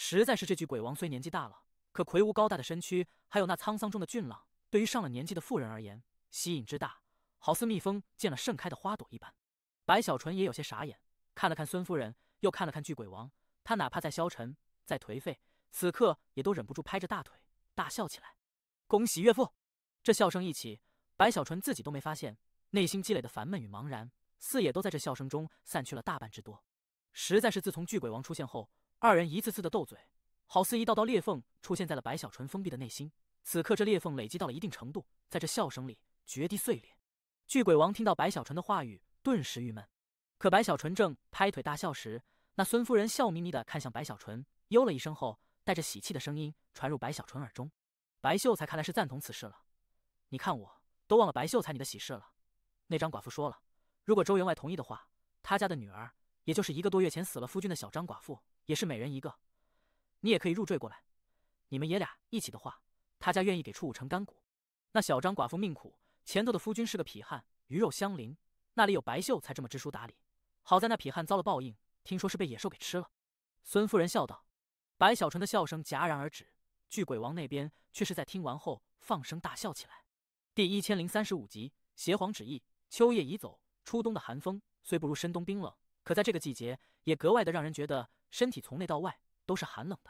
实在是这具鬼王虽年纪大了，可魁梧高大的身躯，还有那沧桑中的俊朗，对于上了年纪的妇人而言，吸引之大，好似蜜蜂见了盛开的花朵一般。白小纯也有些傻眼，看了看孙夫人，又看了看巨鬼王，他哪怕在消沉，在颓废，此刻也都忍不住拍着大腿大笑起来。恭喜岳父！这笑声一起，白小纯自己都没发现，内心积累的烦闷与茫然，似也都在这笑声中散去了大半之多。实在是自从巨鬼王出现后。二人一次次的斗嘴，好似一道道裂缝出现在了白小纯封闭的内心。此刻这裂缝累积到了一定程度，在这笑声里决堤碎裂。巨鬼王听到白小纯的话语，顿时郁闷。可白小纯正拍腿大笑时，那孙夫人笑眯眯的看向白小纯，哟了一声后，带着喜气的声音传入白小纯耳中。白秀才看来是赞同此事了。你看，我都忘了白秀才你的喜事了。那张寡妇说了，如果周员外同意的话，他家的女儿。也就是一个多月前死了夫君的小张寡妇，也是每人一个，你也可以入赘过来。你们爷俩一起的话，他家愿意给出五成干股。那小张寡妇命苦，前头的夫君是个痞汉，鱼肉相邻。那里有白秀才这么知书达理。好在那痞汉遭了报应，听说是被野兽给吃了。孙夫人笑道。白小纯的笑声戛然而止，巨鬼王那边却是在听完后放声大笑起来。第一千零三十五集：邪皇旨意。秋夜已走，初冬的寒风虽不如深冬冰冷。可在这个季节，也格外的让人觉得身体从内到外都是寒冷的，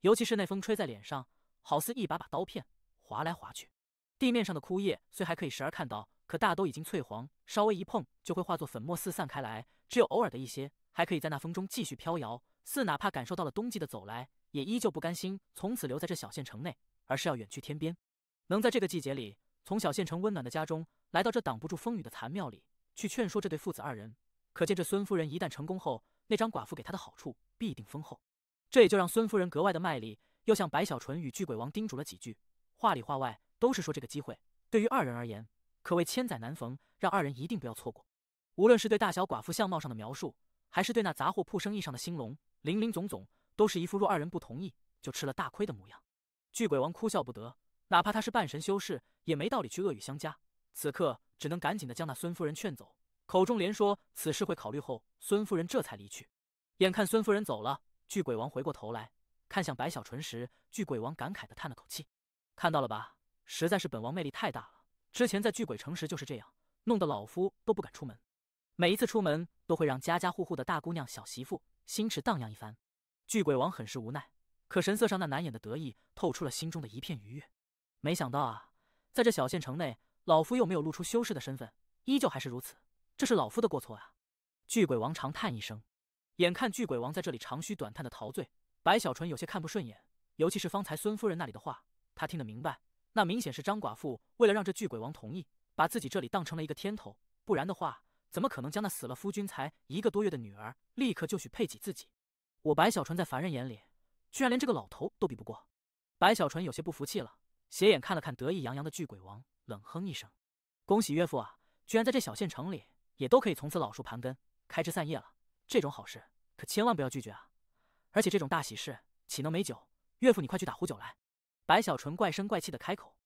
尤其是那风吹在脸上，好似一把把刀片划来划去。地面上的枯叶虽还可以时而看到，可大都已经翠黄，稍微一碰就会化作粉末四散开来。只有偶尔的一些，还可以在那风中继续飘摇，似哪怕感受到了冬季的走来，也依旧不甘心从此留在这小县城内，而是要远去天边。能在这个季节里，从小县城温暖的家中来到这挡不住风雨的残庙里，去劝说这对父子二人。可见这孙夫人一旦成功后，那张寡妇给她的好处必定丰厚，这也就让孙夫人格外的卖力，又向白小纯与巨鬼王叮嘱了几句话里话外都是说这个机会对于二人而言可谓千载难逢，让二人一定不要错过。无论是对大小寡妇相貌上的描述，还是对那杂货铺生意上的兴隆，林林总总都是一副若二人不同意就吃了大亏的模样。巨鬼王哭笑不得，哪怕他是半神修士，也没道理去恶语相加，此刻只能赶紧的将那孙夫人劝走。口中连说此事会考虑后，孙夫人这才离去。眼看孙夫人走了，巨鬼王回过头来看向白小纯时，巨鬼王感慨的叹了口气：“看到了吧，实在是本王魅力太大了。之前在巨鬼城时就是这样，弄得老夫都不敢出门。每一次出门都会让家家户户的大姑娘小媳妇心驰荡漾一番。”巨鬼王很是无奈，可神色上那难掩的得意透出了心中的一片愉悦。没想到啊，在这小县城内，老夫又没有露出修士的身份，依旧还是如此。这是老夫的过错啊！巨鬼王长叹一声，眼看巨鬼王在这里长吁短叹的陶醉，白小纯有些看不顺眼。尤其是方才孙夫人那里的话，他听得明白，那明显是张寡妇为了让这巨鬼王同意，把自己这里当成了一个天头，不然的话，怎么可能将那死了夫君才一个多月的女儿立刻就许配给自己？我白小纯在凡人眼里，居然连这个老头都比不过！白小纯有些不服气了，斜眼看了看得意洋洋的巨鬼王，冷哼一声：“恭喜岳父啊，居然在这小县城里！”也都可以从此老树盘根，开枝散叶了。这种好事可千万不要拒绝啊！而且这种大喜事，岂能没酒？岳父，你快去打壶酒来！”白小纯怪声怪气的开口。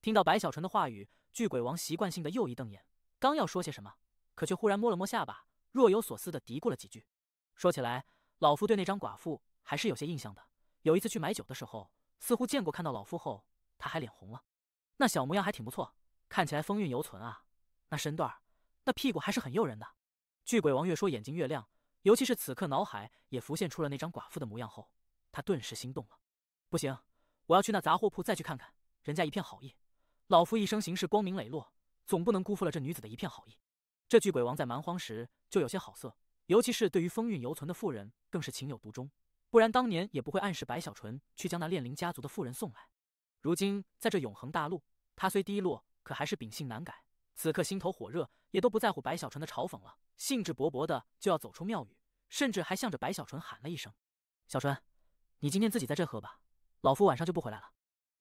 听到白小纯的话语，巨鬼王习惯性的又一瞪眼，刚要说些什么，可却忽然摸了摸下巴，若有所思的嘀咕了几句：“说起来，老夫对那张寡妇还是有些印象的。有一次去买酒的时候，似乎见过。看到老夫后，他还脸红了，那小模样还挺不错，看起来风韵犹存啊，那身段……”那屁股还是很诱人的。巨鬼王越说眼睛越亮，尤其是此刻脑海也浮现出了那张寡妇的模样后，他顿时心动了。不行，我要去那杂货铺再去看看。人家一片好意，老夫一生行事光明磊落，总不能辜负了这女子的一片好意。这巨鬼王在蛮荒时就有些好色，尤其是对于风韵犹存的妇人更是情有独钟，不然当年也不会暗示白小纯去将那炼灵家族的妇人送来。如今在这永恒大陆，他虽低落，可还是秉性难改，此刻心头火热。也都不在乎白小纯的嘲讽了，兴致勃勃的就要走出庙宇，甚至还向着白小纯喊了一声：“小纯，你今天自己在这喝吧，老夫晚上就不回来了。”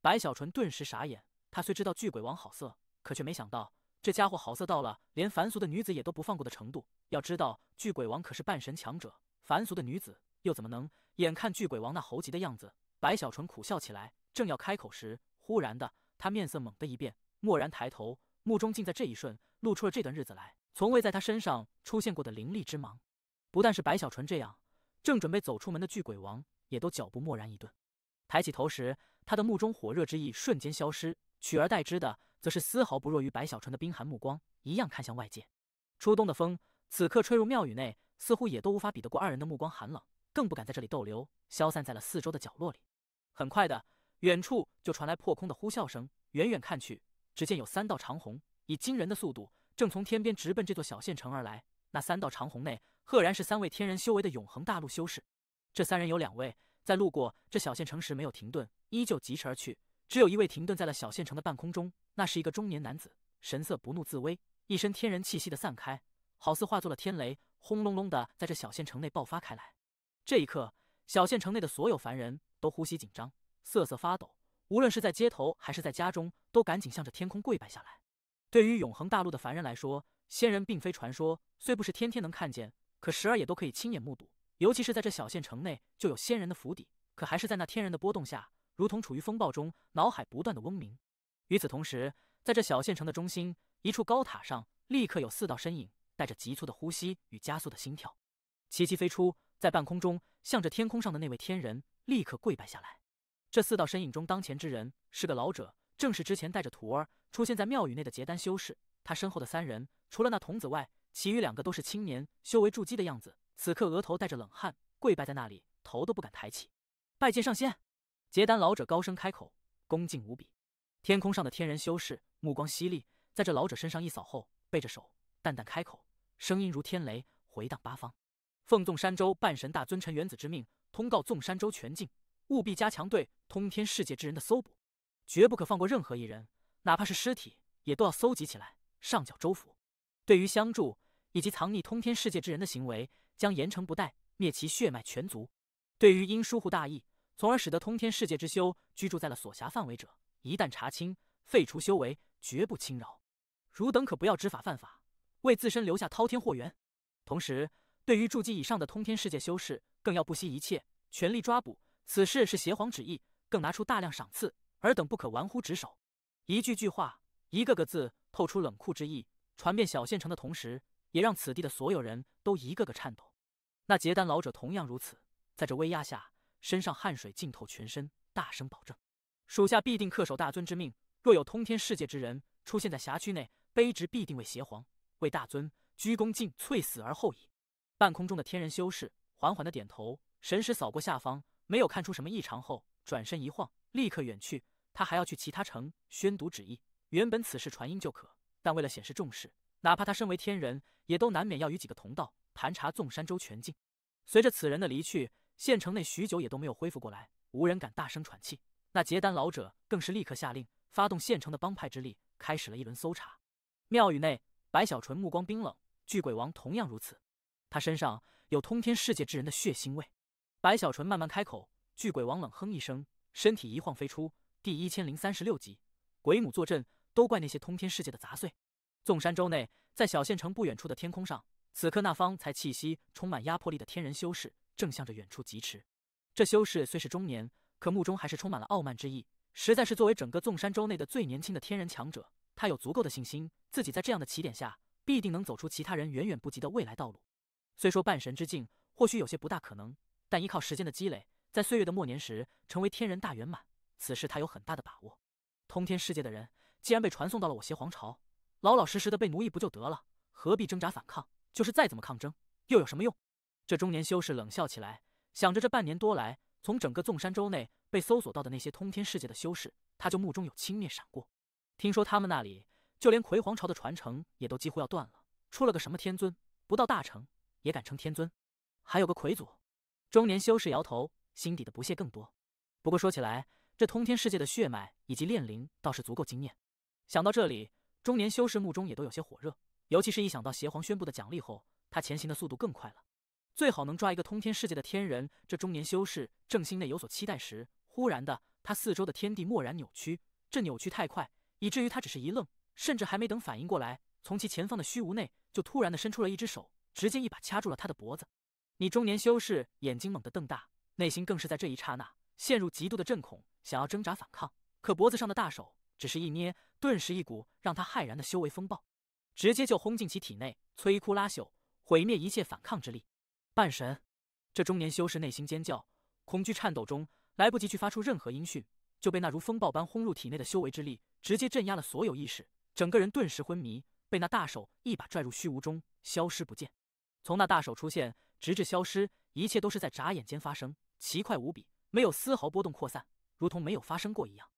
白小纯顿时傻眼，他虽知道巨鬼王好色，可却没想到这家伙好色到了连凡俗的女子也都不放过的程度。要知道，巨鬼王可是半神强者，凡俗的女子又怎么能……眼看巨鬼王那猴急的样子，白小纯苦笑起来，正要开口时，忽然的，他面色猛地一变，蓦然抬头。目中竟在这一瞬露出了这段日子来从未在他身上出现过的凌厉之芒。不但是白小纯这样，正准备走出门的巨鬼王也都脚步蓦然一顿，抬起头时，他的目中火热之意瞬间消失，取而代之的则是丝毫不弱于白小纯的冰寒目光，一样看向外界。初冬的风此刻吹入庙宇内，似乎也都无法比得过二人的目光寒冷，更不敢在这里逗留，消散在了四周的角落里。很快的，远处就传来破空的呼啸声，远远看去。只见有三道长虹，以惊人的速度，正从天边直奔这座小县城而来。那三道长虹内，赫然是三位天人修为的永恒大陆修士。这三人有两位在路过这小县城时没有停顿，依旧疾驰而去，只有一位停顿在了小县城的半空中。那是一个中年男子，神色不怒自威，一身天人气息的散开，好似化作了天雷，轰隆隆的在这小县城内爆发开来。这一刻，小县城内的所有凡人都呼吸紧张，瑟瑟发抖。无论是在街头还是在家中，都赶紧向着天空跪拜下来。对于永恒大陆的凡人来说，仙人并非传说，虽不是天天能看见，可时而也都可以亲眼目睹。尤其是在这小县城内，就有仙人的府邸，可还是在那天人的波动下，如同处于风暴中，脑海不断的嗡鸣。与此同时，在这小县城的中心一处高塔上，立刻有四道身影，带着急促的呼吸与加速的心跳，齐齐飞出，在半空中向着天空上的那位天人立刻跪拜下来。这四道身影中，当前之人是个老者，正是之前带着徒儿出现在庙宇内的结丹修士。他身后的三人，除了那童子外，其余两个都是青年，修为筑基的样子。此刻额头带着冷汗，跪拜在那里，头都不敢抬起。拜见上仙！结丹老者高声开口，恭敬无比。天空上的天人修士目光犀利，在这老者身上一扫后，背着手淡淡开口，声音如天雷，回荡八方。奉纵山州半神大尊陈元子之命，通告纵山州全境。务必加强对通天世界之人的搜捕，绝不可放过任何一人，哪怕是尸体也都要搜集起来上缴州府。对于相助以及藏匿通天世界之人的行为，将严惩不贷，灭其血脉全族。对于因疏忽大意，从而使得通天世界之修居住在了所辖范围者，一旦查清，废除修为，绝不轻饶。汝等可不要知法犯法，为自身留下滔天祸源。同时，对于筑基以上的通天世界修士，更要不惜一切，全力抓捕。此事是邪皇旨意，更拿出大量赏赐，尔等不可玩忽职守。一句句话，一个个字，透出冷酷之意，传遍小县城的同时，也让此地的所有人都一个个颤抖。那结丹老者同样如此，在这威压下，身上汗水浸透全身，大声保证：属下必定恪守大尊之命。若有通天世界之人出现在辖区内，卑职必定为邪皇、为大尊鞠躬尽瘁，死而后已。半空中的天人修士缓缓的点头，神识扫过下方。没有看出什么异常后，转身一晃，立刻远去。他还要去其他城宣读旨意。原本此事传音就可，但为了显示重视，哪怕他身为天人，也都难免要与几个同道盘查纵山州全境。随着此人的离去，县城内许久也都没有恢复过来，无人敢大声喘气。那结丹老者更是立刻下令，发动县城的帮派之力，开始了一轮搜查。庙宇内，白小纯目光冰冷，巨鬼王同样如此。他身上有通天世界之人的血腥味。白小纯慢慢开口，巨鬼王冷哼一声，身体一晃飞出。第一千零三十六集，鬼母坐镇，都怪那些通天世界的杂碎。纵山州内，在小县城不远处的天空上，此刻那方才气息充满压迫力的天人修士正向着远处疾驰。这修士虽是中年，可目中还是充满了傲慢之意。实在是作为整个纵山州内的最年轻的天人强者，他有足够的信心，自己在这样的起点下，必定能走出其他人远远不及的未来道路。虽说半神之境，或许有些不大可能。但依靠时间的积累，在岁月的末年时，成为天人大圆满，此事他有很大的把握。通天世界的人既然被传送到了我邪皇朝，老老实实的被奴役不就得了？何必挣扎反抗？就是再怎么抗争，又有什么用？这中年修士冷笑起来，想着这半年多来，从整个纵山州内被搜索到的那些通天世界的修士，他就目中有轻蔑闪过。听说他们那里就连魁皇朝的传承也都几乎要断了，出了个什么天尊，不到大成也敢称天尊，还有个魁祖。中年修士摇头，心底的不屑更多。不过说起来，这通天世界的血脉以及炼灵倒是足够惊艳。想到这里，中年修士目中也都有些火热，尤其是一想到邪皇宣布的奖励后，他前行的速度更快了。最好能抓一个通天世界的天人。这中年修士正心内有所期待时，忽然的，他四周的天地蓦然扭曲，这扭曲太快，以至于他只是一愣，甚至还没等反应过来，从其前方的虚无内就突然的伸出了一只手，直接一把掐住了他的脖子。你中年修士眼睛猛地瞪大，内心更是在这一刹那陷入极度的震恐，想要挣扎反抗，可脖子上的大手只是一捏，顿时一股让他骇然的修为风暴，直接就轰进其体内，摧枯拉朽，毁灭一切反抗之力。半神！这中年修士内心尖叫，恐惧颤抖中，来不及去发出任何音讯，就被那如风暴般轰入体内的修为之力直接镇压了所有意识，整个人顿时昏迷，被那大手一把拽入虚无中，消失不见。从那大手出现。直至消失，一切都是在眨眼间发生，奇快无比，没有丝毫波动扩散，如同没有发生过一样。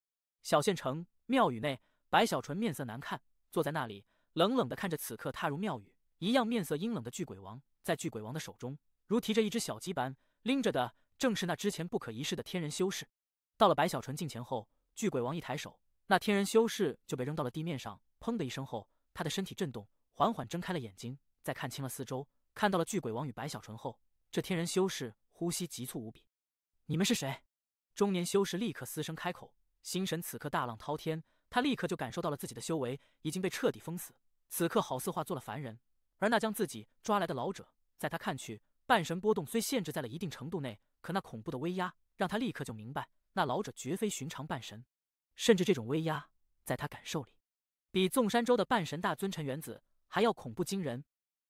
小县城庙宇内，白小纯面色难看，坐在那里，冷冷的看着此刻踏入庙宇一样面色阴冷的巨鬼王。在巨鬼王的手中，如提着一只小鸡般拎着的，正是那之前不可一世的天人修士。到了白小纯近前后，巨鬼王一抬手，那天人修士就被扔到了地面上，砰的一声后，他的身体震动，缓缓睁开了眼睛，再看清了四周。看到了巨鬼王与白小纯后，这天人修士呼吸急促无比。你们是谁？中年修士立刻嘶声开口，心神此刻大浪滔天。他立刻就感受到了自己的修为已经被彻底封死，此刻好似化作了凡人。而那将自己抓来的老者，在他看去，半神波动虽限制在了一定程度内，可那恐怖的威压让他立刻就明白，那老者绝非寻常半神，甚至这种威压在他感受里，比纵山州的半神大尊陈元子还要恐怖惊人。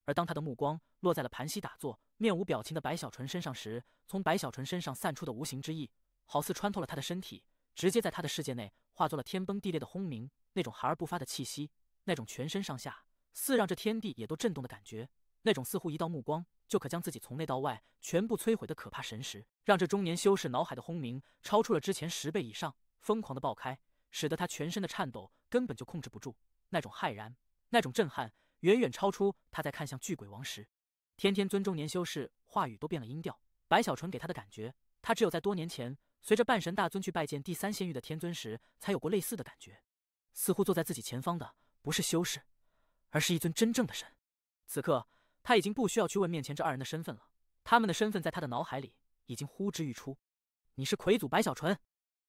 而当他的目光，落在了盘膝打坐、面无表情的白小纯身上时，从白小纯身上散出的无形之意，好似穿透了他的身体，直接在他的世界内化作了天崩地裂的轰鸣。那种含而不发的气息，那种全身上下似让这天地也都震动的感觉，那种似乎一道目光就可将自己从内到外全部摧毁的可怕神识，让这中年修士脑海的轰鸣超出了之前十倍以上，疯狂的爆开，使得他全身的颤抖根本就控制不住。那种骇然，那种震撼，远远超出他在看向巨鬼王时。天天尊中年修士话语都变了音调。白小纯给他的感觉，他只有在多年前，随着半神大尊去拜见第三仙域的天尊时，才有过类似的感觉。似乎坐在自己前方的不是修士，而是一尊真正的神。此刻他已经不需要去问面前这二人的身份了，他们的身份在他的脑海里已经呼之欲出。你是魁祖白小纯，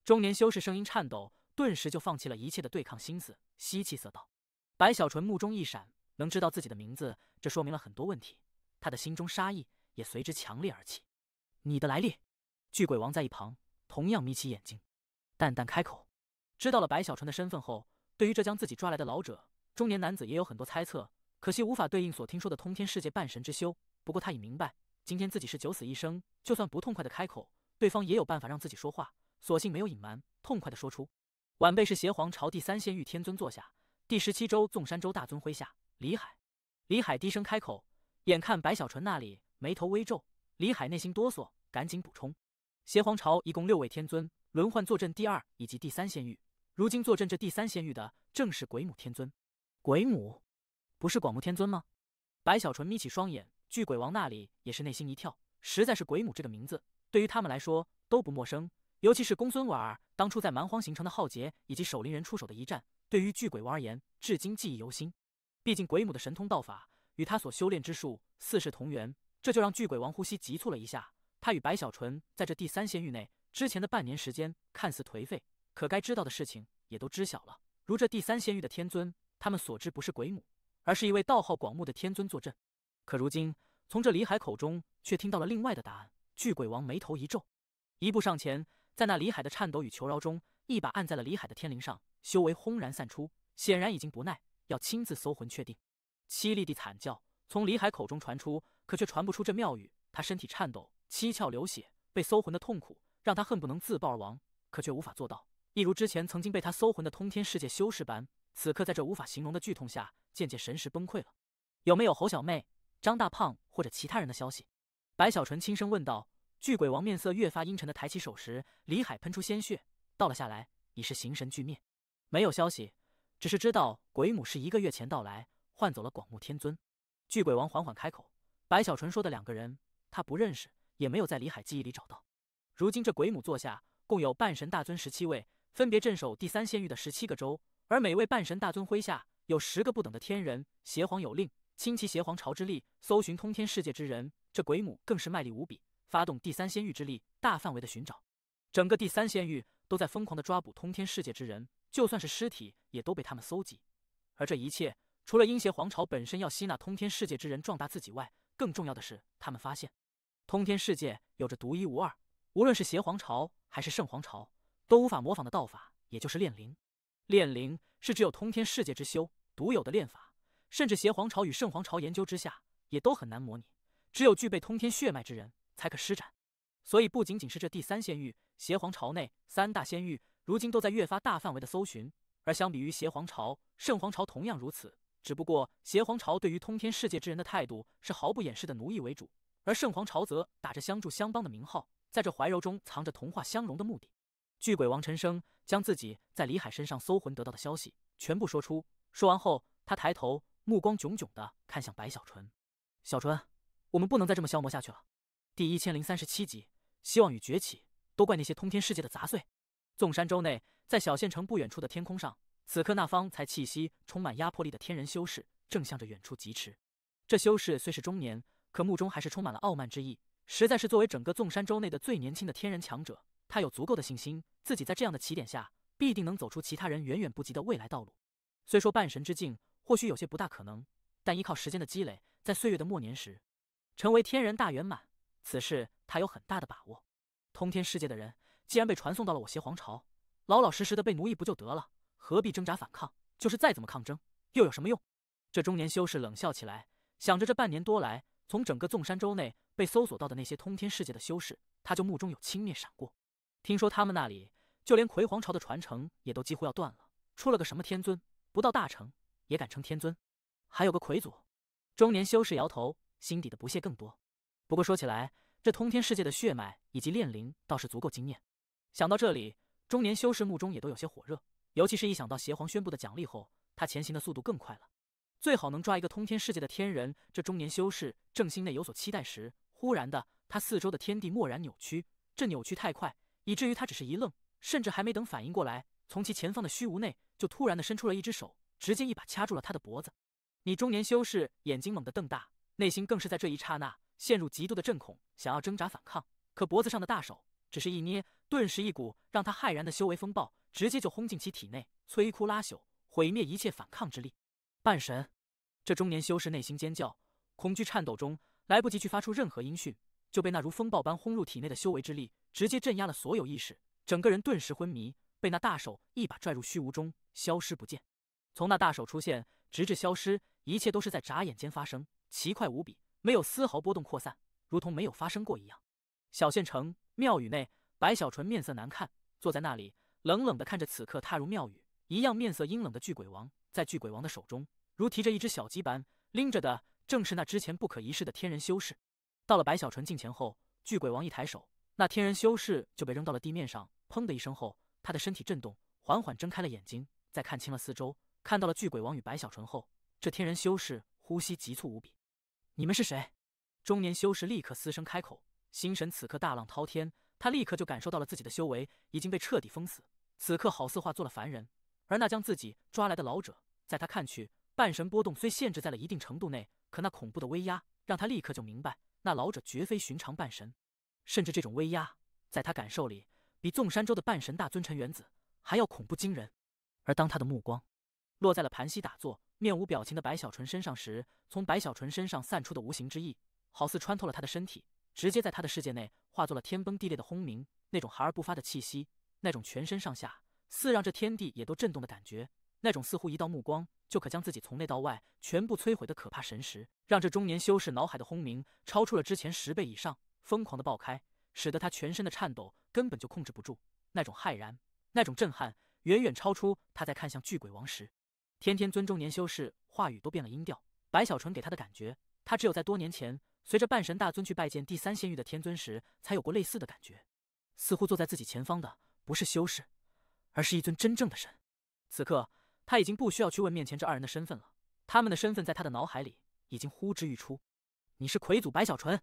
中年修士声音颤抖，顿时就放弃了一切的对抗心思，吸气色道。白小纯目中一闪，能知道自己的名字，这说明了很多问题。他的心中杀意也随之强烈而起。你的来历？巨鬼王在一旁同样眯起眼睛，淡淡开口。知道了白小纯的身份后，对于这将自己抓来的老者，中年男子也有很多猜测，可惜无法对应所听说的通天世界半神之修。不过他已明白，今天自己是九死一生，就算不痛快的开口，对方也有办法让自己说话，索性没有隐瞒，痛快的说出：“晚辈是邪皇朝第三仙域天尊座下，第十七州纵山州大尊麾下李海。”李海低声开口。眼看白小纯那里眉头微皱，李海内心哆嗦，赶紧补充：邪皇朝一共六位天尊轮换坐镇第二以及第三仙域，如今坐镇这第三仙域的正是鬼母天尊。鬼母？不是广目天尊吗？白小纯眯起双眼，巨鬼王那里也是内心一跳，实在是鬼母这个名字对于他们来说都不陌生，尤其是公孙婉儿当初在蛮荒形成的浩劫，以及守灵人出手的一战，对于巨鬼王而言至今记忆犹新。毕竟鬼母的神通道法。与他所修炼之术四世同源，这就让巨鬼王呼吸急促了一下。他与白小纯在这第三仙域内之前的半年时间，看似颓废，可该知道的事情也都知晓了。如这第三仙域的天尊，他们所知不是鬼母，而是一位道号广目的天尊坐镇。可如今从这李海口中却听到了另外的答案。巨鬼王眉头一皱，一步上前，在那李海的颤抖与求饶中，一把按在了李海的天灵上，修为轰然散出，显然已经不耐，要亲自搜魂确定。凄厉的惨叫从李海口中传出，可却传不出这妙语。他身体颤抖，七窍流血，被搜魂的痛苦让他恨不能自爆而亡，可却无法做到。一如之前曾经被他搜魂的通天世界修士般，此刻在这无法形容的剧痛下，渐渐神识崩溃了。有没有侯小妹、张大胖或者其他人的消息？白小纯轻声问道。巨鬼王面色越发阴沉的抬起手时，李海喷出鲜血倒了下来，已是形神俱灭。没有消息，只是知道鬼母是一个月前到来。换走了广目天尊，巨鬼王缓缓开口：“白小纯说的两个人，他不认识，也没有在李海记忆里找到。如今这鬼母座下共有半神大尊十七位，分别镇守第三仙域的十七个州，而每位半神大尊麾下有十个不等的天人。邪皇有令，倾其邪皇朝之力，搜寻通天世界之人。这鬼母更是卖力无比，发动第三仙域之力，大范围的寻找，整个第三仙域都在疯狂的抓捕通天世界之人，就算是尸体也都被他们搜集。而这一切。”除了阴邪皇朝本身要吸纳通天世界之人壮大自己外，更重要的是，他们发现，通天世界有着独一无二，无论是邪皇朝还是圣皇朝都无法模仿的道法，也就是炼灵。炼灵是只有通天世界之修独有的炼法，甚至邪皇朝与圣皇朝研究之下，也都很难模拟。只有具备通天血脉之人才可施展。所以，不仅仅是这第三仙域，邪皇朝内三大仙域如今都在越发大范围的搜寻。而相比于邪皇朝，圣皇朝同样如此。只不过，邪皇朝对于通天世界之人的态度是毫不掩饰的奴役为主，而圣皇朝则打着相助相帮的名号，在这怀柔中藏着同化相融的目的。巨鬼王陈生将自己在李海身上搜魂得到的消息全部说出。说完后，他抬头，目光炯炯地看向白小纯。小纯，我们不能再这么消磨下去了。第一千零三十七集，希望与崛起，都怪那些通天世界的杂碎。纵山州内，在小县城不远处的天空上。此刻，那方才气息充满压迫力的天人修士正向着远处疾驰。这修士虽是中年，可目中还是充满了傲慢之意。实在是作为整个纵山州内的最年轻的天人强者，他有足够的信心，自己在这样的起点下，必定能走出其他人远远不及的未来道路。虽说半神之境或许有些不大可能，但依靠时间的积累，在岁月的末年时，成为天人大圆满，此事他有很大的把握。通天世界的人既然被传送到了我邪皇朝，老老实实的被奴役不就得了？何必挣扎反抗？就是再怎么抗争，又有什么用？这中年修士冷笑起来，想着这半年多来，从整个纵山州内被搜索到的那些通天世界的修士，他就目中有轻蔑闪过。听说他们那里，就连魁皇朝的传承也都几乎要断了，出了个什么天尊，不到大成也敢称天尊，还有个魁祖。中年修士摇头，心底的不屑更多。不过说起来，这通天世界的血脉以及炼灵倒是足够惊艳。想到这里，中年修士目中也都有些火热。尤其是一想到邪皇宣布的奖励后，他前行的速度更快了。最好能抓一个通天世界的天人。这中年修士正心内有所期待时，忽然的，他四周的天地蓦然扭曲，这扭曲太快，以至于他只是一愣，甚至还没等反应过来，从其前方的虚无内就突然的伸出了一只手，直接一把掐住了他的脖子。你中年修士眼睛猛地瞪大，内心更是在这一刹那陷入极度的震恐，想要挣扎反抗，可脖子上的大手只是一捏，顿时一股让他骇然的修为风暴。直接就轰进其体内，摧枯拉朽，毁灭一切反抗之力。半神，这中年修士内心尖叫，恐惧颤抖中，来不及去发出任何音讯，就被那如风暴般轰入体内的修为之力直接镇压了所有意识，整个人顿时昏迷，被那大手一把拽入虚无中，消失不见。从那大手出现，直至消失，一切都是在眨眼间发生，奇快无比，没有丝毫波动扩散，如同没有发生过一样。小县城庙宇内，白小纯面色难看，坐在那里。冷冷地看着此刻踏入庙宇一样面色阴冷的巨鬼王，在巨鬼王的手中，如提着一只小鸡般拎着的，正是那之前不可一世的天人修士。到了白小纯近前后，巨鬼王一抬手，那天人修士就被扔到了地面上。砰的一声后，他的身体震动，缓缓睁开了眼睛。在看清了四周，看到了巨鬼王与白小纯后，这天人修士呼吸急促无比。“你们是谁？”中年修士立刻嘶声开口，心神此刻大浪滔天，他立刻就感受到了自己的修为已经被彻底封死。此刻好似化作了凡人，而那将自己抓来的老者，在他看去，半神波动虽限制在了一定程度内，可那恐怖的威压让他立刻就明白，那老者绝非寻常半神，甚至这种威压，在他感受里，比纵山州的半神大尊陈元子还要恐怖惊人。而当他的目光落在了盘膝打坐、面无表情的白小纯身上时，从白小纯身上散出的无形之意，好似穿透了他的身体，直接在他的世界内化作了天崩地裂的轰鸣，那种含而不发的气息。那种全身上下似让这天地也都震动的感觉，那种似乎一道目光就可将自己从内到外全部摧毁的可怕神识，让这中年修士脑海的轰鸣超出了之前十倍以上，疯狂的爆开，使得他全身的颤抖根本就控制不住。那种骇然，那种震撼，远远超出他在看向巨鬼王时，天天尊中年修士话语都变了音调。白小纯给他的感觉，他只有在多年前随着半神大尊去拜见第三仙域的天尊时，才有过类似的感觉。似乎坐在自己前方的。不是修士，而是一尊真正的神。此刻他已经不需要去问面前这二人的身份了，他们的身份在他的脑海里已经呼之欲出。你是魁祖白小纯？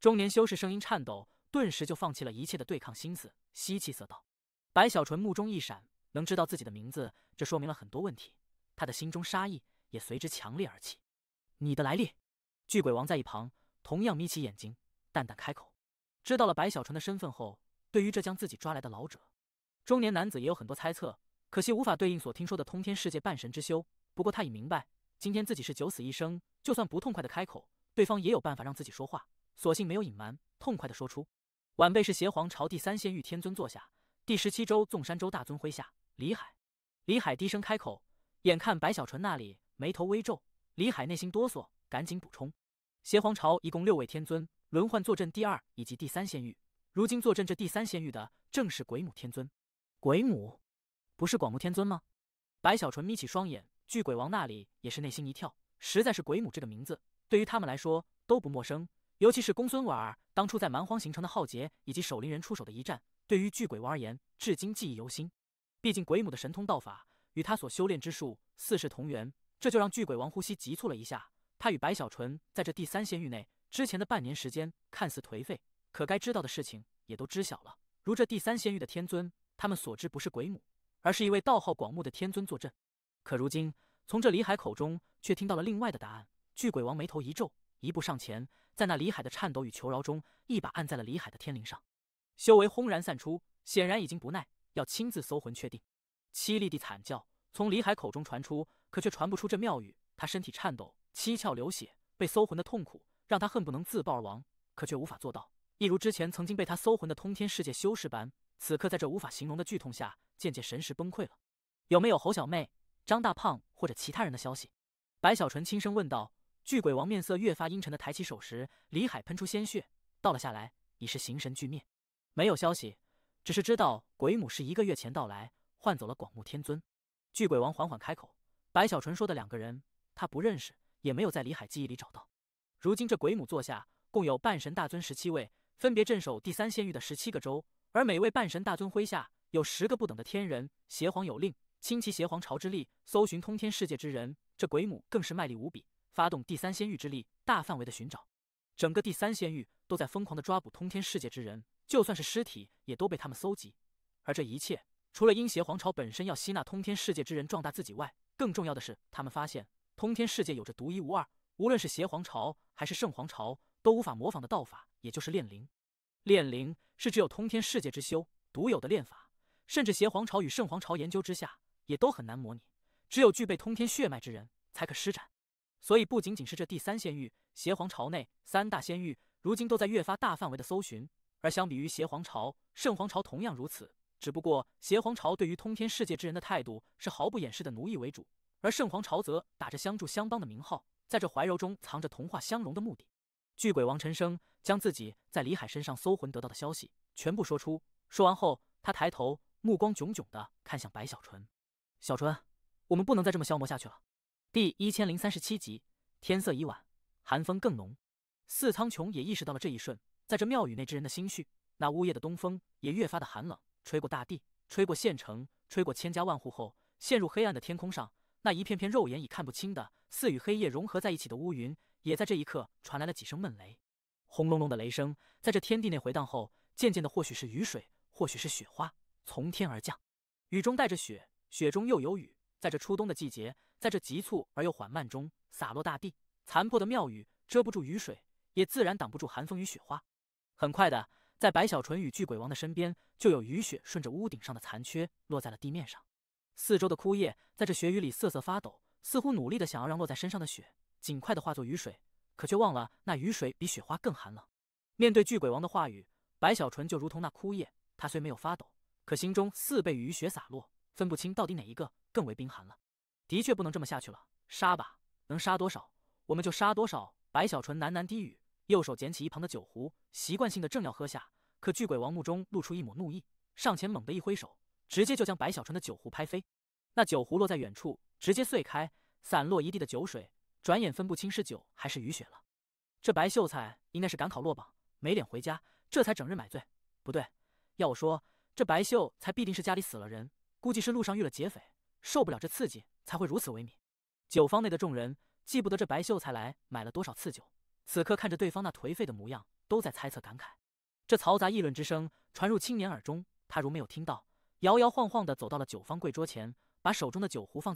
中年修士声音颤抖，顿时就放弃了一切的对抗心思，吸气色道：“白小纯，目中一闪，能知道自己的名字，这说明了很多问题。他的心中杀意也随之强烈而起。你的来历？”巨鬼王在一旁同样眯起眼睛，淡淡开口：“知道了白小纯的身份后，对于这将自己抓来的老者。”中年男子也有很多猜测，可惜无法对应所听说的通天世界半神之修。不过他已明白，今天自己是九死一生，就算不痛快的开口，对方也有办法让自己说话。索性没有隐瞒，痛快的说出：“晚辈是邪皇朝第三仙域天尊，坐下第十七州纵山州大尊麾下李海。”李海低声开口，眼看白小纯那里眉头微皱，李海内心哆嗦，赶紧补充：“邪皇朝一共六位天尊，轮换坐镇第二以及第三仙域，如今坐镇这第三仙域的正是鬼母天尊。”鬼母，不是广目天尊吗？白小纯眯起双眼，巨鬼王那里也是内心一跳，实在是鬼母这个名字对于他们来说都不陌生，尤其是公孙婉儿当初在蛮荒形成的浩劫，以及守灵人出手的一战，对于巨鬼王而言，至今记忆犹新。毕竟鬼母的神通道法与他所修炼之术四世同源，这就让巨鬼王呼吸急促了一下。他与白小纯在这第三仙域内之前的半年时间，看似颓废，可该知道的事情也都知晓了，如这第三仙域的天尊。他们所知不是鬼母，而是一位道号广目的天尊坐镇。可如今，从这李海口中却听到了另外的答案。巨鬼王眉头一皱，一步上前，在那李海的颤抖与求饶中，一把按在了李海的天灵上，修为轰然散出，显然已经不耐，要亲自搜魂确定。凄厉的惨叫从李海口中传出，可却传不出这妙语。他身体颤抖，七窍流血，被搜魂的痛苦让他恨不能自爆而亡，可却无法做到，一如之前曾经被他搜魂的通天世界修士般。此刻，在这无法形容的剧痛下，渐渐神识崩溃了。有没有侯小妹、张大胖或者其他人的消息？白小纯轻声问道。巨鬼王面色越发阴沉，的抬起手时，李海喷出鲜血，倒了下来，已是形神俱灭。没有消息，只是知道鬼母是一个月前到来，换走了广目天尊。巨鬼王缓缓开口。白小纯说的两个人，他不认识，也没有在李海记忆里找到。如今这鬼母座下共有半神大尊十七位，分别镇守第三仙域的十七个州。而每位半神大尊麾下有十个不等的天人，邪皇有令，倾其邪皇朝之力搜寻通天世界之人。这鬼母更是卖力无比，发动第三仙域之力，大范围的寻找，整个第三仙域都在疯狂的抓捕通天世界之人，就算是尸体也都被他们搜集。而这一切，除了因邪皇朝本身要吸纳通天世界之人壮大自己外，更重要的是，他们发现通天世界有着独一无二，无论是邪皇朝还是圣皇朝都无法模仿的道法，也就是炼灵。炼灵是只有通天世界之修独有的炼法，甚至邪皇朝与圣皇朝研究之下，也都很难模拟。只有具备通天血脉之人，才可施展。所以，不仅仅是这第三仙域，邪皇朝内三大仙域，如今都在越发大范围的搜寻。而相比于邪皇朝，圣皇朝同样如此，只不过邪皇朝对于通天世界之人的态度是毫不掩饰的奴役为主，而圣皇朝则打着相助相帮的名号，在这怀柔中藏着同化相融的目的。巨鬼王陈生将自己在李海身上搜魂得到的消息全部说出。说完后，他抬头，目光炯炯的看向白小纯。小纯，我们不能再这么消磨下去了。第一千零三十七集，天色已晚，寒风更浓。四苍穹也意识到了这一瞬，在这庙宇内之人的心绪，那呜咽的东风也越发的寒冷，吹过大地，吹过县城，吹过千家万户后，陷入黑暗的天空上，那一片片肉眼已看不清的，似与黑夜融合在一起的乌云。也在这一刻传来了几声闷雷，轰隆隆的雷声在这天地内回荡后，渐渐的，或许是雨水，或许是雪花，从天而降，雨中带着雪，雪中又有雨，在这初冬的季节，在这急促而又缓慢中洒落大地。残破的庙宇遮不住雨水，也自然挡不住寒风与雪花。很快的，在白小纯与巨鬼王的身边，就有雨雪顺着屋顶上的残缺落在了地面上。四周的枯叶在这雪雨里瑟瑟发抖，似乎努力的想要让落在身上的雪。尽快的化作雨水，可却忘了那雨水比雪花更寒冷。面对巨鬼王的话语，白小纯就如同那枯叶，他虽没有发抖，可心中似被雨雪洒落，分不清到底哪一个更为冰寒了。的确不能这么下去了，杀吧，能杀多少我们就杀多少。白小纯喃喃低语，右手捡起一旁的酒壶，习惯性的正要喝下，可巨鬼王目中露出一抹怒意，上前猛地一挥手，直接就将白小纯的酒壶拍飞。那酒壶落在远处，直接碎开，散落一地的酒水。转眼分不清是酒还是雨雪了，这白秀才应该是赶考落榜，没脸回家，这才整日买醉。不对，要我说，这白秀才必定是家里死了人，估计是路上遇了劫匪，受不了这刺激才会如此萎靡。酒坊内的众人记不得这白秀才来买了多少次酒，此刻看着对方那颓废的模样，都在猜测感慨。这嘈杂议论之声传入青年耳中，他如没有听到，摇摇晃晃地走到了酒坊柜桌前，把手中的酒壶放。